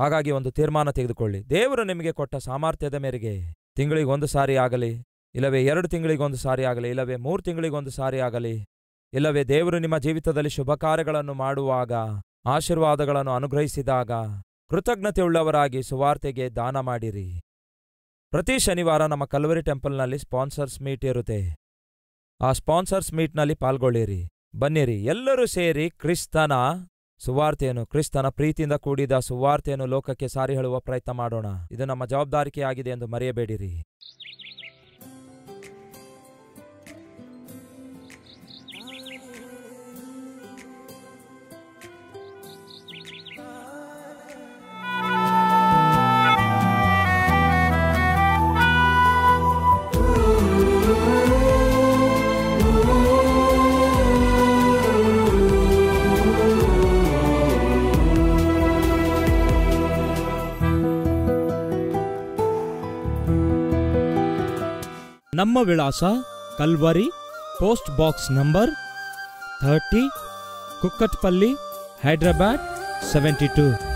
ಹಾಗಾಗಿ ಒಂದು ತೀರ್ಮಾನ ತೆಗೆದುಕೊಳ್ಳಿ ದೇವರು ನಿಮಗೆ ಕೊಟ್ಟ ಸಾಮರ್ಥ್ಯದ ಮೇರೆಗೆ ತಿಂಗಳಿಗೊಂದು ಸಾರಿ ಆಗಲಿ ಇಲ್ಲವೇ ಎರಡು ತಿಂಗಳಿಗೊಂದು ಸಾರಿ ಆಗಲಿ ಇಲ್ಲವೇ ಮೂರು ತಿಂಗಳಿಗೊಂದು ಸಾರಿ ಆಗಲಿ ಇಲ್ಲವೇ ದೇವರು ನಿಮ್ಮ ಜೀವಿತದಲ್ಲಿ ಶುಭ ಕಾರ್ಯಗಳನ್ನು ಮಾಡುವಾಗ ಆಶೀರ್ವಾದಗಳನ್ನು ಅನುಗ್ರಹಿಸಿದಾಗ ಕೃತಜ್ಞತೆಯುಳ್ಳವರಾಗಿ ಸುವಾರ್ತೆಗೆ ದಾನ ಮಾಡಿರಿ ಪ್ರತಿ ಶನಿವಾರ ನಮ್ಮ ಕಲ್ವರಿ ಟೆಂಪಲ್ನಲ್ಲಿ ಸ್ಪಾನ್ಸರ್ಸ್ ಮೀಟ್ ಇರುತ್ತೆ ಆ ಸ್ಪಾನ್ಸರ್ಸ್ ಮೀಟ್ನಲ್ಲಿ ಪಾಲ್ಗೊಳ್ಳಿರಿ ಬನ್ನಿರಿ ಎಲ್ಲರೂ ಸೇರಿ ಕ್ರಿಸ್ತನ ಸುವಾರ್ತೆಯನ್ನು ಕ್ರಿಸ್ತನ ಪ್ರೀತಿಯಿಂದ ಕೂಡಿದ ಸುವಾರ್ತೆಯನ್ನು ಲೋಕಕ್ಕೆ ಸಾರಿ ಹೇಳುವ ಪ್ರಯತ್ನ ಮಾಡೋಣ ಇದು ನಮ್ಮ ಜವಾಬ್ದಾರಿಕೆಯಾಗಿದೆ ಎಂದು ಮರೆಯಬೇಡಿರಿ ನಮ್ಮ ವಿಳಾಸ Calvary post box number thirty Kukatpally Hyderabad seventy to